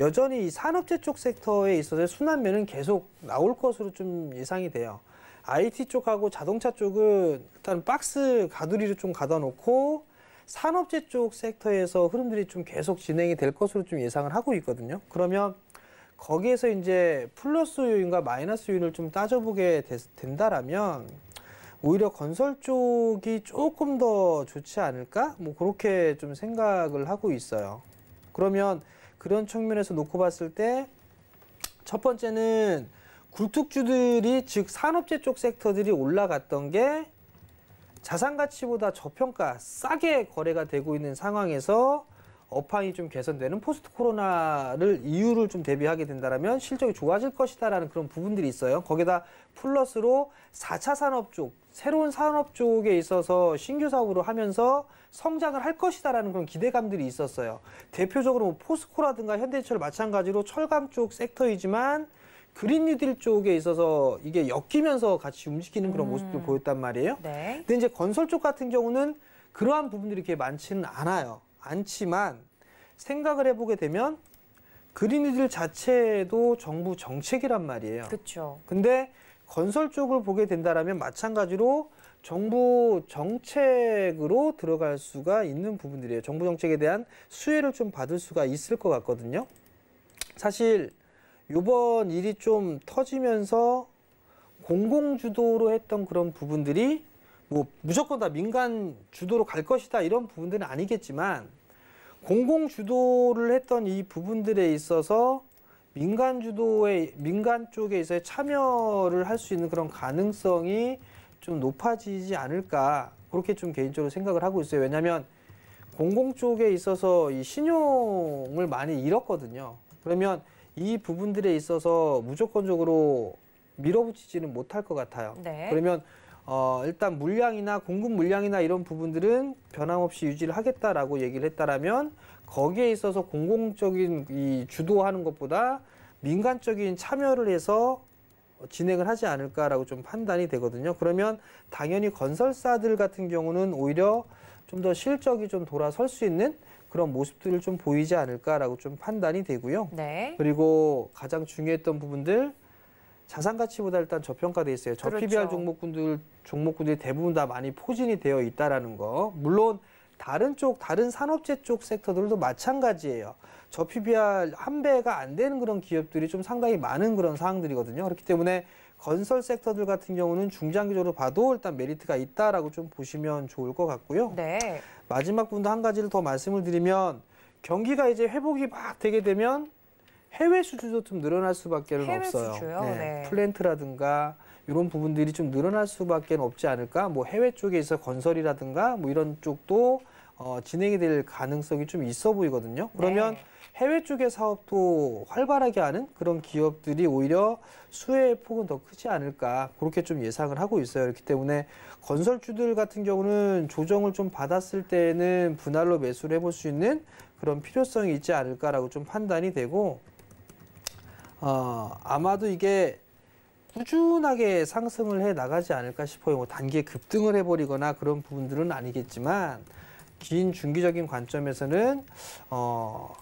여전히 산업재 쪽 섹터에 있어서 순환면은 계속 나올 것으로 좀 예상이 돼요. IT 쪽하고 자동차 쪽은 일단 박스 가두리를 좀 가둬놓고 산업재 쪽 섹터에서 흐름들이 좀 계속 진행이 될 것으로 좀 예상을 하고 있거든요. 그러면 거기에서 이제 플러스 요인과 마이너스 요인을 좀 따져보게 된다라면 오히려 건설 쪽이 조금 더 좋지 않을까? 뭐 그렇게 좀 생각을 하고 있어요. 그러면 그런 측면에서 놓고 봤을 때 첫 번째는 굴뚝주들이 즉 산업재 쪽 섹터들이 올라갔던 게 자산 가치보다 저평가 싸게 거래가 되고 있는 상황에서 업황이 좀 개선되는 포스트 코로나를 이유를 좀 대비하게 된다면 실적이 좋아질 것이다라는 그런 부분들이 있어요. 거기다 플러스로 4차 산업 쪽 새로운 산업 쪽에 있어서 신규 사업으로 하면서 성장을 할 것이다라는 그런 기대감들이 있었어요. 대표적으로 뭐 포스코라든가 현대철 마찬가지로 철강 쪽 섹터이지만 그린 뉴딜 쪽에 있어서 이게 엮이면서 같이 움직이는 그런 음. 모습도 보였단 말이에요. 네. 근데 이제 건설 쪽 같은 경우는 그러한 부분들이 이렇게 많지는 않아요. 않지만 생각을 해보게 되면 그린 뉴딜 자체도 정부 정책이란 말이에요. 그렇죠. 근데 건설 쪽을 보게 된다라면 마찬가지로 정부 정책으로 들어갈 수가 있는 부분들이에요. 정부 정책에 대한 수혜를 좀 받을 수가 있을 것 같거든요. 사실 이번 일이 좀 터지면서 공공 주도로 했던 그런 부분들이 뭐 무조건 다 민간 주도로 갈 것이다 이런 부분들은 아니겠지만 공공 주도를 했던 이 부분들에 있어서 민간 주도의 민간 쪽에 있어 참여를 할 수 있는 그런 가능성이 좀 높아지지 않을까 그렇게 좀 개인적으로 생각을 하고 있어요. 왜냐하면 공공 쪽에 있어서 이 신용을 많이 잃었거든요. 그러면 이 부분들에 있어서 무조건적으로 밀어붙이지는 못할 것 같아요. 네. 그러면 어, 일단 물량이나 공급 물량이나 이런 부분들은 변함없이 유지를 하겠다라고 얘기를 했다라면 거기에 있어서 공공적인 이 주도하는 것보다 민간적인 참여를 해서 진행을 하지 않을까라고 좀 판단이 되거든요. 그러면 당연히 건설사들 같은 경우는 오히려 좀 더 실적이 좀 돌아설 수 있는 그런 모습들을 좀 보이지 않을까라고 좀 판단이 되고요. 네. 그리고 가장 중요했던 부분들 자산 가치보다 일단 저평가돼 있어요. 저 그렇죠. PBR 종목군들 종목군들이 대부분 다 많이 포진이 되어 있다라는 거. 물론 다른 쪽, 다른 산업재 쪽 섹터들도 마찬가지예요. 저 PBR 한 배가 안 되는 그런 기업들이 좀 상당히 많은 그런 사항들이거든요. 그렇기 때문에 건설 섹터들 같은 경우는 중장기적으로 봐도 일단 메리트가 있다라고 좀 보시면 좋을 것 같고요. 네. 마지막 분도 한 가지를 더 말씀을 드리면 경기가 이제 회복이 막 되게 되면 해외 수주도 좀 늘어날 수밖에 해외 없어요. 수주요? 네. 네. 플랜트라든가 이런 부분들이 좀 늘어날 수밖에 없지 않을까. 뭐 해외 쪽에서 건설이라든가 뭐 이런 쪽도 어, 진행이 될 가능성이 좀 있어 보이거든요. 그러면 네. 해외 쪽의 사업도 활발하게 하는 그런 기업들이 오히려 수혜의 폭은 더 크지 않을까 그렇게 좀 예상을 하고 있어요. 그렇기 때문에 건설주들 같은 경우는 조정을 좀 받았을 때는 분할로 매수를 해볼 수 있는 그런 필요성이 있지 않을까라고 좀 판단이 되고 어, 아마도 이게 꾸준하게 상승을 해 나가지 않을까 싶어요. 뭐 단기에 급등을 해버리거나 그런 부분들은 아니겠지만 긴 중기적인 관점에서는 어,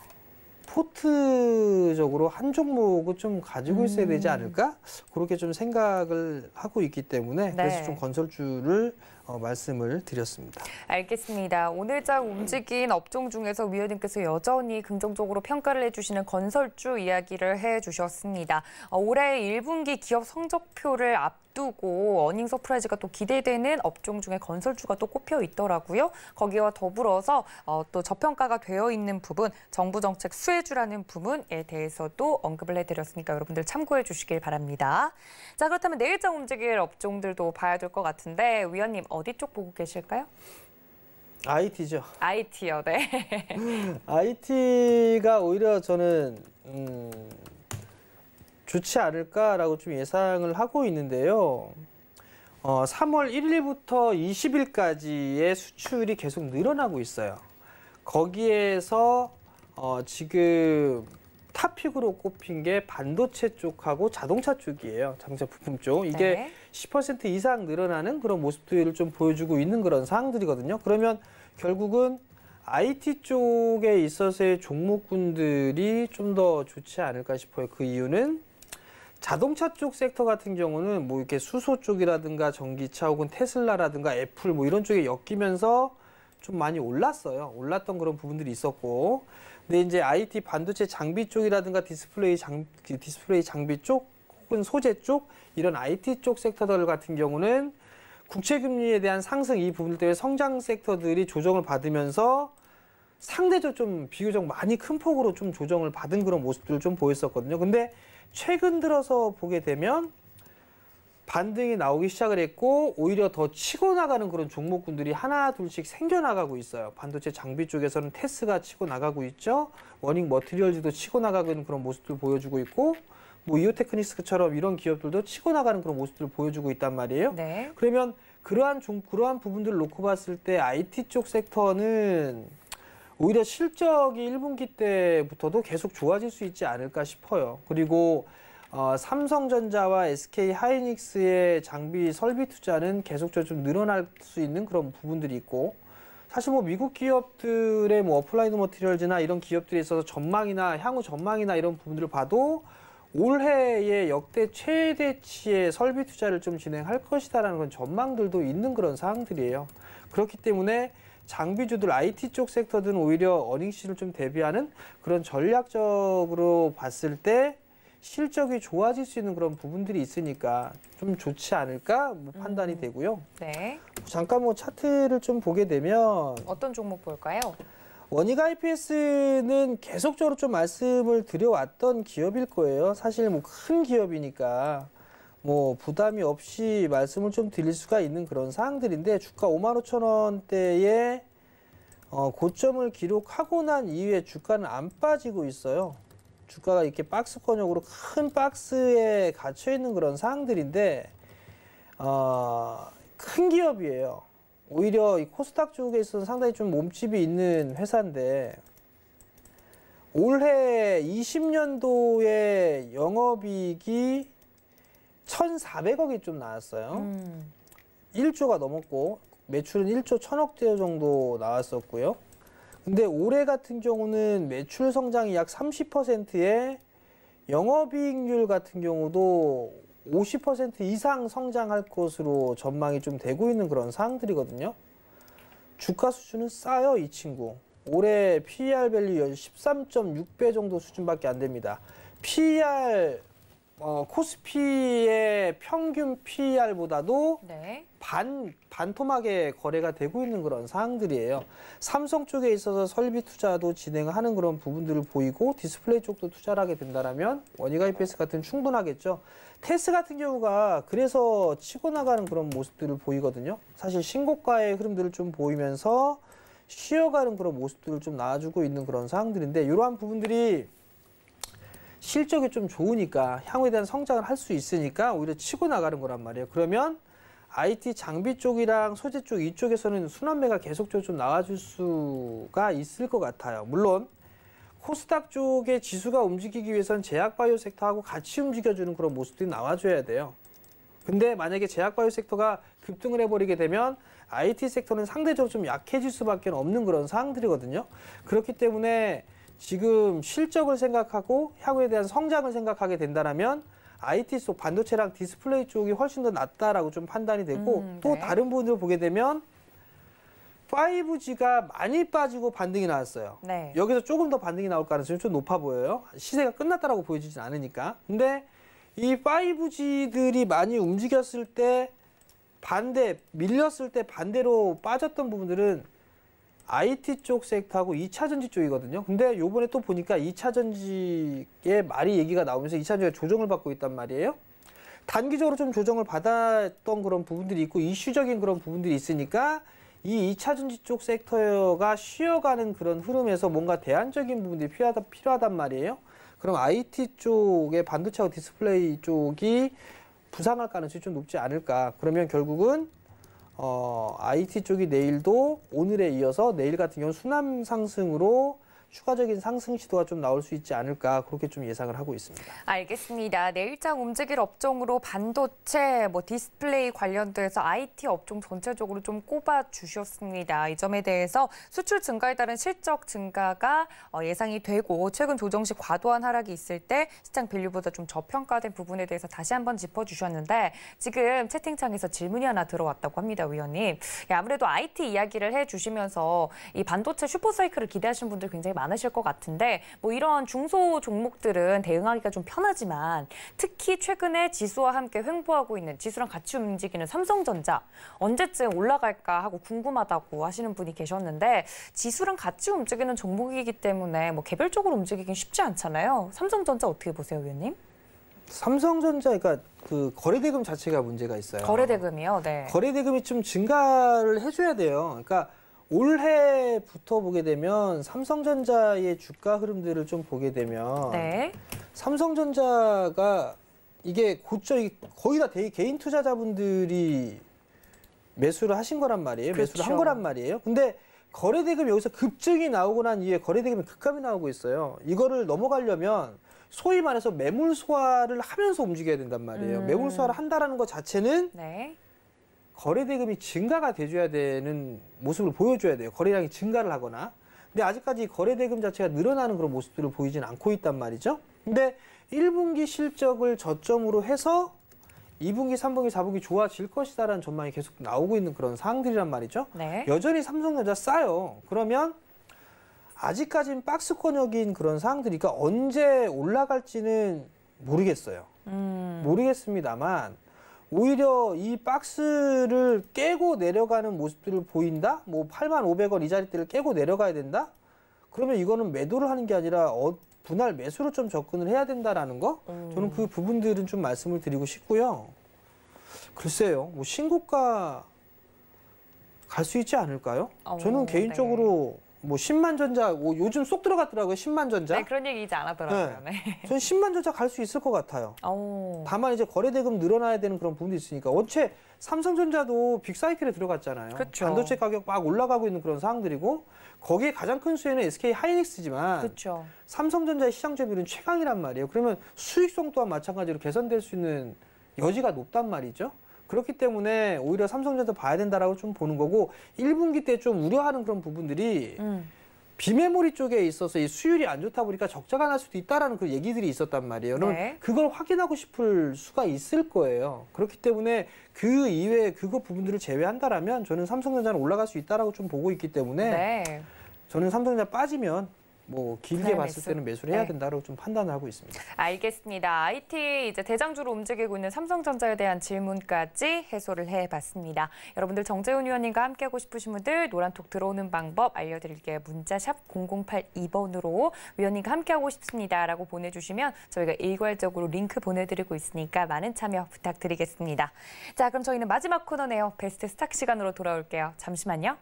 포트적으로 한 종목을 좀 가지고 있어야 되지 음. 않을까 그렇게 좀 생각을 하고 있기 때문에 네. 그래서 좀 건설주를 어, 말씀을 드렸습니다. 알겠습니다. 오늘장 움직인 업종 중에서 위원님께서 여전히 긍정적으로 평가를 해주시는 건설주 이야기를 해주셨습니다. 어, 올해 1분기 기업 성적표를 앞두고 어닝 서프라이즈가 또 기대되는 업종 중에 건설주가 또 꼽혀 있더라고요. 거기와 더불어서 어, 또 저평가가 되어 있는 부분, 정부 정책 수혜주라는 부분에 대해서도 언급을 해드렸으니까 여러분들 참고해 주시길 바랍니다. 자 그렇다면 내일장 움직일 업종들도 봐야 될 것 같은데 위원님 어디 쪽 보고 계실까요? IT죠. IT요, 네. IT가 (laughs) 오히려 저는 음, 좋지 않을까라고 좀 예상을 하고 있는데요. 어, 3월 1일부터 20일까지의 수출이 계속 늘어나고 있어요. 거기에서 어, 지금 탑픽으로 꼽힌 게 반도체 쪽하고 자동차 쪽이에요. 자동차 부품 쪽. 이게 네. 10% 이상 늘어나는 그런 모습들을 좀 보여주고 있는 그런 상황들이거든요. 그러면 결국은 IT 쪽에 있어서의 종목군들이 좀 더 좋지 않을까 싶어요. 그 이유는 자동차 쪽 섹터 같은 경우는 뭐 이렇게 수소 쪽이라든가 전기차 혹은 테슬라라든가 애플 뭐 이런 쪽에 엮이면서 좀 많이 올랐어요. 올랐던 그런 부분들이 있었고. 근데 이제 IT 반도체 장비 쪽이라든가 디스플레이 장 디스플레이 장비 쪽 혹은 소재 쪽 이런 IT 쪽 섹터들 같은 경우는 국채 금리에 대한 상승 이 부분 때문에 성장 섹터들이 조정을 받으면서 상대적 좀 비교적 많이 큰 폭으로 좀 조정을 받은 그런 모습들을 좀 보였었거든요. 근데 최근 들어서 보게 되면 반등이 나오기 시작을 했고 오히려 더 치고 나가는 그런 종목군들이 하나 둘씩 생겨나가고 있어요. 반도체 장비 쪽에서는 테스가 치고 나가고 있죠. 워닝 머티리얼즈도 치고 나가는 그런 모습도 보여주고 있고 뭐 이오테크니스크처럼 이런 기업들도 치고 나가는 그런 모습들을 보여주고 있단 말이에요. 네. 그러면 그러한 종, 그러한 부분들을 놓고 봤을 때 IT 쪽 섹터는 오히려 실적이 1분기 때부터도 계속 좋아질 수 있지 않을까 싶어요. 그리고 어, 삼성전자와 SK 하이닉스의 장비 설비 투자는 계속적으로 좀 늘어날 수 있는 그런 부분들이 있고 사실 뭐 미국 기업들의 뭐 어플라이드 머티리얼즈나 이런 기업들에 있어서 전망이나 향후 전망이나 이런 부분들을 봐도 올해의 역대 최대치의 설비 투자를 좀 진행할 것이다라는 건 전망들도 있는 그런 사항들이에요. 그렇기 때문에 장비주들 IT 쪽 섹터든 오히려 어닝시를 좀 대비하는 그런 전략적으로 봤을 때 실적이 좋아질 수 있는 그런 부분들이 있으니까 좀 좋지 않을까 뭐 판단이 음. 되고요. 음, 네. 잠깐 뭐 차트를 좀 보게 되면 어떤 종목 볼까요? 원익 IPS는 계속적으로 좀 말씀을 드려왔던 기업일 거예요. 사실 뭐 큰 기업이니까 뭐 부담이 없이 말씀을 좀 드릴 수가 있는 그런 사항들인데 주가 5만 5천 원대에 어, 고점을 기록하고 난 이후에 주가는 안 빠지고 있어요. 주가가 이렇게 박스권역으로 큰 박스에 갇혀 있는 그런 사항들인데 어, 큰 기업이에요. 오히려 이 코스닥 쪽에 서는 상당히 좀 몸집이 있는 회사인데 올해 20년도에 영업이익이 1,400억이 좀 나왔어요. 음. 1조가 넘었고 매출은 1조 1,000억대 정도 나왔었고요. 근데 올해 같은 경우는 매출 성장이 약 30%에 영업이익률 같은 경우도 50% 이상 성장할 것으로 전망이 좀 되고 있는 그런 사항들이거든요. 주가 수준은 싸요, 이 친구. 올해 PER 밸류 13.6배 정도 수준밖에 안 됩니다. PER 어, 코스피의 평균 PER보다도 네. 반, 반토막에 거래가 되고 있는 그런 사항들이에요. 삼성 쪽에 있어서 설비 투자도 진행하는 그런 부분들을 보이고 디스플레이 쪽도 투자를 하게 된다면 원익 IPS 같은 충분하겠죠. 테스 같은 경우가 그래서 치고 나가는 그런 모습들을 보이거든요. 사실 신고가의 흐름들을 좀 보이면서 쉬어가는 그런 모습들을 좀 나와주고 있는 그런 상황들인데 이러한 부분들이 실적이 좀 좋으니까 향후에 대한 성장을 할 수 있으니까 오히려 치고 나가는 거란 말이에요. 그러면 IT 장비 쪽이랑 소재 쪽 이쪽에서는 순환매가 계속적으로 좀 나와줄 수가 있을 것 같아요. 물론 코스닥 쪽의 지수가 움직이기 위해선 제약바이오 섹터하고 같이 움직여주는 그런 모습들이 나와줘야 돼요. 근데 만약에 제약바이오 섹터가 급등을 해버리게 되면 IT 섹터는 상대적으로 좀 약해질 수밖에 없는 그런 상황들이거든요. 그렇기 때문에 지금 실적을 생각하고 향후에 대한 성장을 생각하게 된다면 IT 속 반도체랑 디스플레이 쪽이 훨씬 더 낫다라고 좀 판단이 되고 음, 네. 또 다른 부분을 보게 되면 5G가 많이 빠지고 반등이 나왔어요. 네. 여기서 조금 더 반등이 나올 가능성이 좀 높아 보여요. 시세가 끝났다라고 보여지진 않으니까. 근데 이 5G들이 많이 움직였을 때 반대, 밀렸을 때 반대로 빠졌던 부분들은 IT 쪽 섹터하고 2차 전지 쪽이거든요. 근데 요번에 또 보니까 2차 전지의 말이 얘기가 나오면서 2차 전지가 조정을 받고 있단 말이에요. 단기적으로 좀 조정을 받았던 그런 부분들이 있고 이슈적인 그런 부분들이 있으니까 이 2차 전지 쪽 섹터가 쉬어가는 그런 흐름에서 뭔가 대안적인 부분들이 필요하다, 필요하단 말이에요. 그럼 IT 쪽의 반도체와 디스플레이 쪽이 부상할 가능성이 좀 높지 않을까. 그러면 결국은 어, IT 쪽이 내일도 오늘에 이어서 내일 같은 경우 순환 상승으로 추가적인 상승 시도가 좀 나올 수 있지 않을까 그렇게 좀 예상을 하고 있습니다. 알겠습니다. 내일장 네, 움직일 업종으로 반도체, 뭐 디스플레이 관련돼서 IT 업종 전체적으로 좀 꼽아 주셨습니다. 이 점에 대해서 수출 증가에 따른 실적 증가가 어, 예상이 되고 최근 조정 시 과도한 하락이 있을 때 시장 밸류보다 좀 저평가된 부분에 대해서 다시 한번 짚어 주셨는데 지금 채팅창에서 질문이 하나 들어왔다고 합니다, 위원님. 예, 아무래도 IT 이야기를 해 주시면서 이 반도체 슈퍼사이클을 기대하시는 분들 굉장히 많 많으실 것 같은데 뭐 이런 중소 종목들은 대응하기가 좀 편하지만 특히 최근에 지수와 함께 횡보하고 있는 지수랑 같이 움직이는 삼성전자 언제쯤 올라갈까 하고 궁금하다고 하시는 분이 계셨는데 지수랑 같이 움직이는 종목이기 때문에 뭐 개별적으로 움직이긴 쉽지 않잖아요. 삼성전자 어떻게 보세요, 위원님? 삼성전자 그러니까 그 거래대금 자체가 문제가 있어요. 거래대금이요? 네. 거래대금이 좀 증가를 해줘야 돼요. 그러니까 올해부터 보게 되면 삼성전자의 주가 흐름들을 좀 보게 되면 네. 삼성전자가 이게 고점 거의 다 개인 투자자분들이 매수를 하신 거란 말이에요. 그렇죠. 매수를 한 그렇죠. 거란 말이에요. 근데 거래 대금 여기서 급증이 나오고 난 이후에 거래 대금이 급감이 나오고 있어요. 이거를 넘어가려면 소위 말해서 매물 소화를 하면서 움직여야 된단 말이에요. 음. 매물 소화를 한다라는 것 자체는 네. 거래 대금이 증가가 돼줘야 되는 모습을 보여줘야 돼요. 거래량이 증가를 하거나. 근데 아직까지 거래 대금 자체가 늘어나는 그런 모습들을 보이진 않고 있단 말이죠. 근데 1분기 실적을 저점으로 해서 2분기, 3분기, 4분기 좋아질 것이다라는 전망이 계속 나오고 있는 그런 상황들이란 말이죠. 네. 여전히 삼성전자 싸요. 그러면 아직까지는 박스권역인 그런 상황들이니까 언제 올라갈지는 모르겠어요. 음. 모르겠습니다만 오히려 이 박스를 깨고 내려가는 모습들을 보인다? 뭐 8500원 만이 자리대를 깨고 내려가야 된다? 그러면 이거는 매도를 하는 게 아니라 어, 분할 매수로 좀 접근을 해야 된다라는 거? 음. 저는 그 부분들은 좀 말씀을 드리고 싶고요. 글쎄요. 뭐 신고가 갈 수 있지 않을까요? 오, 어, 저는 네. 개인적으로 네. 뭐 10만 전자 뭐 요즘 쏙 들어갔더라고요. 10만 전자. 네, 그런 얘기 이제 안 하더라고요. 네. 네. 전 10만 전자 갈 수 있을 것 같아요. 오. 다만 이제 거래 대금 늘어나야 되는 그런 부분도 있으니까 원체 삼성전자도 빅사이클에 들어갔잖아요. 그쵸. 반도체 가격 막 올라가고 있는 그런 상황들이고 거기에 가장 큰 수혜는 SK 하이닉스지만 그쵸. 삼성전자의 시장 점유율은 최강이란 말이에요. 그러면 수익성 또한 마찬가지로 개선될 수 있는 여지가 높단 말이죠. 그렇기 때문에 오히려 삼성전자 봐야 된다라고 좀 보는 거고 1분기 때 좀 우려하는 그런 부분들이 음. 비메모리 쪽에 있어서 이 수율이 안 좋다 보니까 적자가 날 수도 있다라는 그 얘기들이 있었단 말이에요. 그럼 네. 그걸 확인하고 싶을 수가 있을 거예요. 그렇기 때문에 그 이외에 그거 부분들을 제외한다라면 저는 삼성전자는 올라갈 수 있다라고 좀 보고 있기 때문에 네. 저는 삼성전자 빠지면 뭐 길게 불을 봤을 때는 매수를 해야 네. 된다고 네. 좀 판단하고 있습니다. 알겠습니다. IT 이제 대장주로 움직이고 있는 삼성전자에 대한 질문까지 해소를 해봤습니다. 여러분들 정재훈 위원님과 함께하고 싶으신 분들 노란톡 들어오는 방법 알려드릴게요. 문자샵 0082번으로 위원님과 함께하고 싶습니다라고 보내주시면 저희가 일괄적으로 링크 보내드리고 있으니까 많은 참여 부탁드리겠습니다. 자 그럼 저희는 마지막 코너네요. 베스트 스탁 시간으로 돌아올게요. 잠시만요.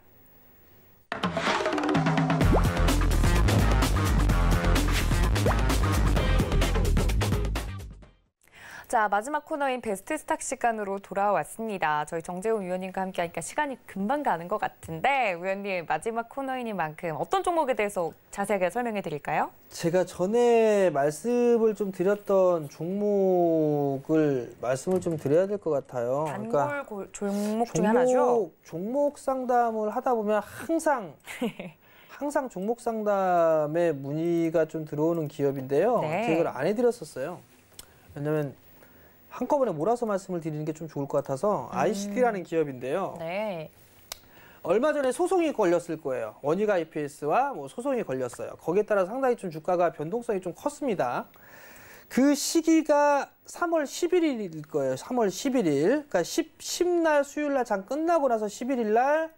자, 마지막 코너인 베스트 스탁 시간으로 돌아왔습니다. 저희 정재훈 위원님과 함께하니까 시간이 금방 가는 것 같은데 위원님 마지막 코너인 만큼 어떤 종목에 대해서 자세하게 설명해 드릴까요? 제가 전에 말씀을 좀 드렸던 종목을 말씀을 좀 드려야 될 것 같아요. 단골 그러니까 고, 종목 종목, 하나죠? 종목 상담을 하다 보면 항상 (laughs) 항상 종목 상담에 문의가 좀 들어오는 기업인데요. 네. 제가 이걸 안 해드렸었어요. 왜냐면 한꺼번에 몰아서 말씀을 드리는 게 좀 좋을 것 같아서 음. i c t 라는 기업인데요. 네. 얼마 전에 소송이 걸렸을 거예요. 원유가 EPS와 뭐 소송이 걸렸어요. 거기에 따라 상당히 좀 주가가 변동성이 좀 컸습니다. 그 시기가 3월 11일일 거예요. 3월 11일. 그러니까 10, 10날 수요일 날 장 끝나고 나서 11일 날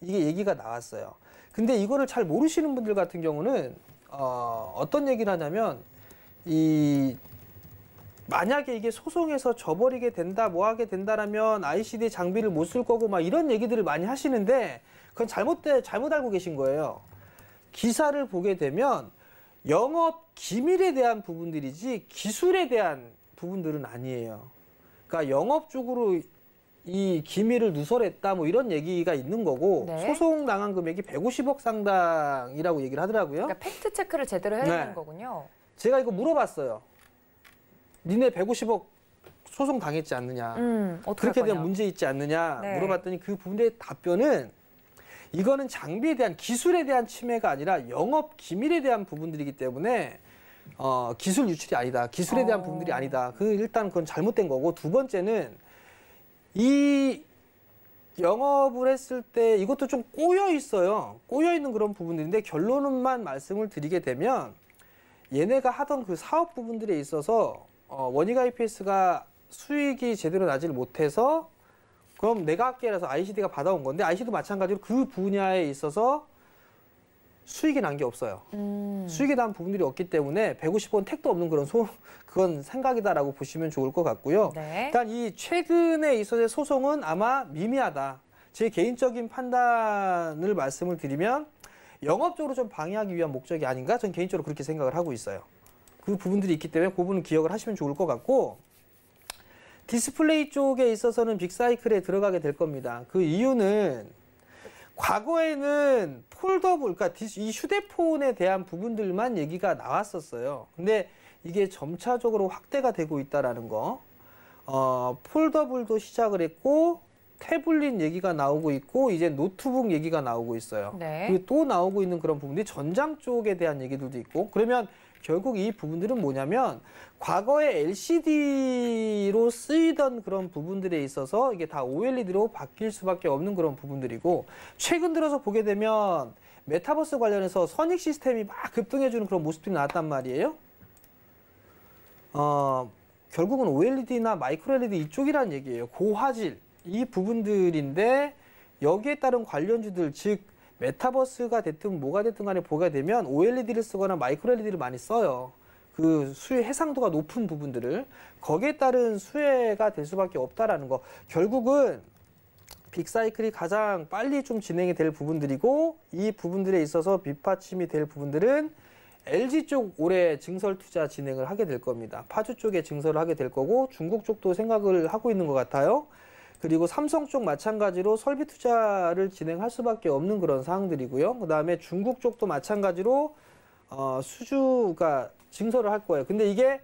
이게 얘기가 나왔어요. 근데 이거를 잘 모르시는 분들 같은 경우는 어, 어떤 얘기를 하냐면 이 만약에 이게 소송에서 져버리게 된다, 뭐 하게 된다라면 ICD 장비를 못 쓸 거고 막 이런 얘기들을 많이 하시는데 그건 잘못돼 잘못 알고 계신 거예요. 기사를 보게 되면 영업 기밀에 대한 부분들이지 기술에 대한 부분들은 아니에요. 그러니까 영업 쪽으로 이 기밀을 누설했다 뭐 이런 얘기가 있는 거고 네. 소송 당한 금액이 150억 상당이라고 얘기를 하더라고요. 그러니까 팩트 체크를 제대로 해야 네. 되는 네. 거군요. 제가 이거 물어봤어요. 니네 150억 소송 당했지 않느냐. 음, 그렇게 되면 문제 있지 않느냐 네. 물어봤더니 그부 분의 답변은 이거는 장비에 대한 기술에 대한 침해가 아니라 영업 기밀에 대한 부분들이기 때문에 어, 기술 유출이 아니다. 기술에 대한 어. 부분들이 아니다. 그 일단 그건 잘못된 거고 두 번째는 이 영업을 했을 때 이것도 좀 꼬여 있어요. 꼬여 있는 그런 부분들인데 결론만 말씀을 드리게 되면 얘네가 하던 그 사업 부분들에 있어서 어, 원익 IPS가 수익이 제대로 나질 못해서 그럼 내가 할계라서 ICD가 받아온 건데 ICD도 마찬가지로 그 분야에 있어서 수익이 난 게 없어요. 음. 수익에 대한 부분들이 없기 때문에 1 5 0원 택도 없는 그런 소 (laughs) 그건 생각이다라고 보시면 좋을 것 같고요. 네. 일단 이 최근에 있어서 소송은 아마 미미하다. 제 개인적인 판단을 말씀을 드리면 영업적으로 좀 방해하기 위한 목적이 아닌가 전 개인적으로 그렇게 생각을 하고 있어요. 그 부분들이 있기 때문에 그 부분 기억을 하시면 좋을 것 같고 디스플레이 쪽에 있어서는 빅사이클에 들어가게 될 겁니다. 그 이유는 과거에는 폴더블, 그러니까 이 휴대폰에 대한 부분들만 얘기가 나왔었어요. 근데 이게 점차적으로 확대가 되고 있다라는 거. 어, 폴더블도 시작을 했고 태블릿 얘기가 나오고 있고 이제 노트북 얘기가 나오고 있어요. 네. 그리고 또 나오고 있는 그런 부분들이 전장 쪽에 대한 얘기들도 있고 그러면 결국 이 부분들은 뭐냐면 과거에 LCD로 쓰이던 그런 부분들에 있어서 이게 다 OLED로 바뀔 수밖에 없는 그런 부분들이고 최근 들어서 보게 되면 메타버스 관련해서 선익 시스템이 막 급등해주는 그런 모습들이 나왔단 말이에요. 어, 결국은 OLED나 마이크로 LED 이쪽이란 얘기예요. 고화질 이 부분들인데 여기에 따른 관련주들 즉 메타버스가 됐든 뭐가 됐든 간에 보게 되면 OLED를 쓰거나 마이크로 LED를 많이 써요. 그수혜 해상도가 높은 부분들을 거기에 따른 수혜가 될 수밖에 없다라는 거. 결국은 빅사이클이 가장 빨리 좀 진행이 될 부분들이고 이 부분들에 있어서 빛받침이될 부분들은 LG 쪽 올해 증설 투자 진행을 하게 될 겁니다. 파주 쪽에 증설을 하게 될 거고 중국 쪽도 생각을 하고 있는 것 같아요. 그리고 삼성 쪽 마찬가지로 설비 투자를 진행할 수밖에 없는 그런 상황들이고요. 그 다음에 중국 쪽도 마찬가지로 어, 수주가 증설을 할 거예요. 근데 이게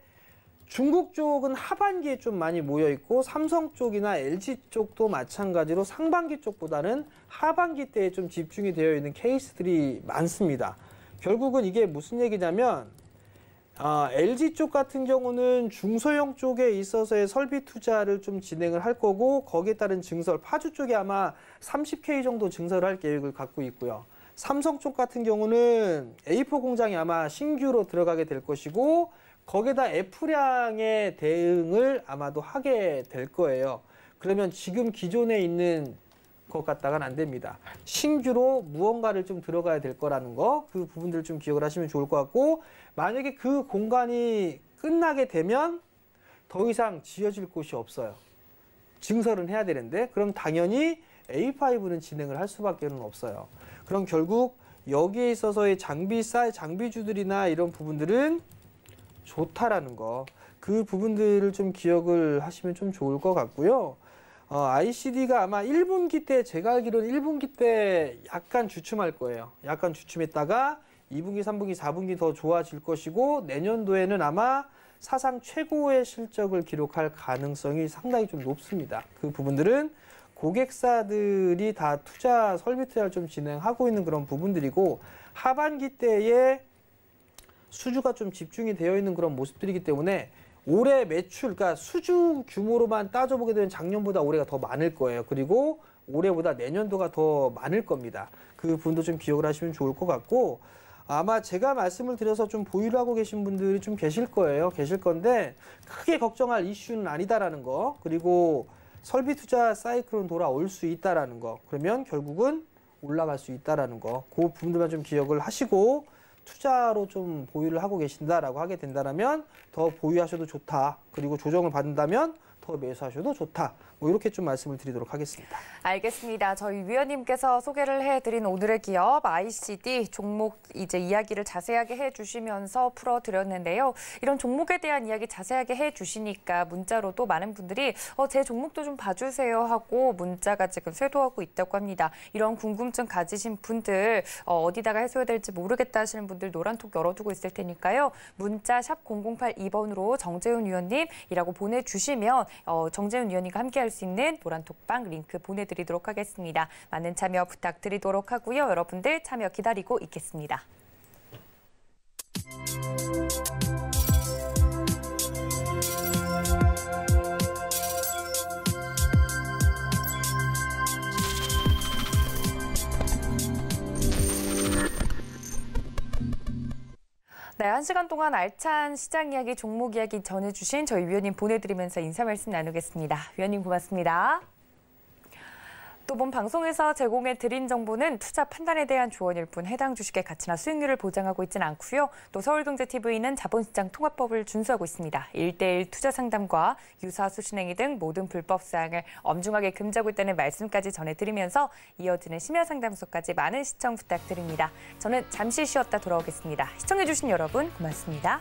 중국 쪽은 하반기에 좀 많이 모여 있고 삼성 쪽이나 LG 쪽도 마찬가지로 상반기 쪽보다는 하반기 때에 좀 집중이 되어 있는 케이스들이 많습니다. 결국은 이게 무슨 얘기냐면 아, LG 쪽 같은 경우는 중소형 쪽에 있어서의 설비 투자를 좀 진행을 할 거고 거기에 따른 증설 파주 쪽에 아마 30K 정도 증설할 계획을 갖고 있고요. 삼성 쪽 같은 경우는 A4 공장이 아마 신규로 들어가게 될 것이고 거기에다 f 량의 대응을 아마도 하게 될 거예요. 그러면 지금 기존에 있는 것 같다간 안 됩니다. 신규로 무언가를 좀 들어가야 될 거라는 거, 그 부분들 좀 기억을 하시면 좋을 것 같고, 만약에 그 공간이 끝나게 되면 더 이상 지어질 곳이 없어요. 증설은 해야 되는데 그럼 당연히 A5는 진행을 할 수밖에 없어요. 그럼 결국 여기에 있어서의 장비 사이 장비주들이나 이런 부분들은 좋다라는 거. 그 부분들을 좀 기억을 하시면 좀 좋을 것 같고요. 어, ICD가 아마 1분기 때 제가 알기로는 1분기 때 약간 주춤할 거예요. 약간 주춤했다가 2분기, 3분기, 4분기 더 좋아질 것이고 내년도에는 아마 사상 최고의 실적을 기록할 가능성이 상당히 좀 높습니다. 그 부분들은 고객사들이 다 투자, 설비 투자를 좀 진행하고 있는 그런 부분들이고 하반기 때에 수주가 좀 집중이 되어 있는 그런 모습들이기 때문에 올해 매출, 그러니까 수주 규모로만 따져보게 되면 작년보다 올해가 더 많을 거예요. 그리고 올해보다 내년도가 더 많을 겁니다. 그 분도 좀 기억을 하시면 좋을 것 같고 아마 제가 말씀을 드려서 좀 보유를 하고 계신 분들이 좀 계실 거예요. 계실 건데 크게 걱정할 이슈는 아니다라는 거. 그리고 설비 투자 사이클은 돌아올 수 있다라는 거. 그러면 결국은 올라갈 수 있다라는 거. 그 부분들만 좀 기억을 하시고 투자로 좀 보유를 하고 계신다라고 하게 된다면 더 보유하셔도 좋다. 그리고 조정을 받는다면 더 매수하셔도 좋다. 뭐 이렇게 좀 말씀을 드리도록 하겠습니다. 알겠습니다. 저희 위원님께서 소개를 해드린 오늘의 기업 ICD 종목 이제 이야기를 자세하게 해주시면서 풀어드렸는데요. 이런 종목에 대한 이야기 자세하게 해주시니까 문자로도 많은 분들이 어, 제 종목도 좀 봐주세요 하고 문자가 지금 쇄도하고 있다고 합니다. 이런 궁금증 가지신 분들 어, 어디다가 해소해야 될지 모르겠다 하시는 분들 노란톡 열어두고 있을 테니까요. 문자 샵 0082번으로 정재훈 위원님이라고 보내주시면 어, 정재훈 위원님과 함께할 참여할 수 있는 노란톡방 링크 보내드리도록 하겠습니다. 많은 참여 부탁드리도록 하고요. 여러분들 참여 기다리고 있겠습니다. 네, 한 시간 동안 알찬 시장 이야기, 종목 이야기 전해주신 저희 위원님 보내드리면서 인사 말씀 나누겠습니다. 위원님 고맙습니다. 또본 방송에서 제공해 드린 정보는 투자 판단에 대한 조언일 뿐 해당 주식의 가치나 수익률을 보장하고 있지는 않고요. 또 서울경제TV는 자본시장 통합법을 준수하고 있습니다. 1대1 투자 상담과 유사 수신행위 등 모든 불법 사항을 엄중하게 금지하고 있다는 말씀까지 전해드리면서 이어지는 심야 상담소까지 많은 시청 부탁드립니다. 저는 잠시 쉬었다 돌아오겠습니다. 시청해주신 여러분 고맙습니다.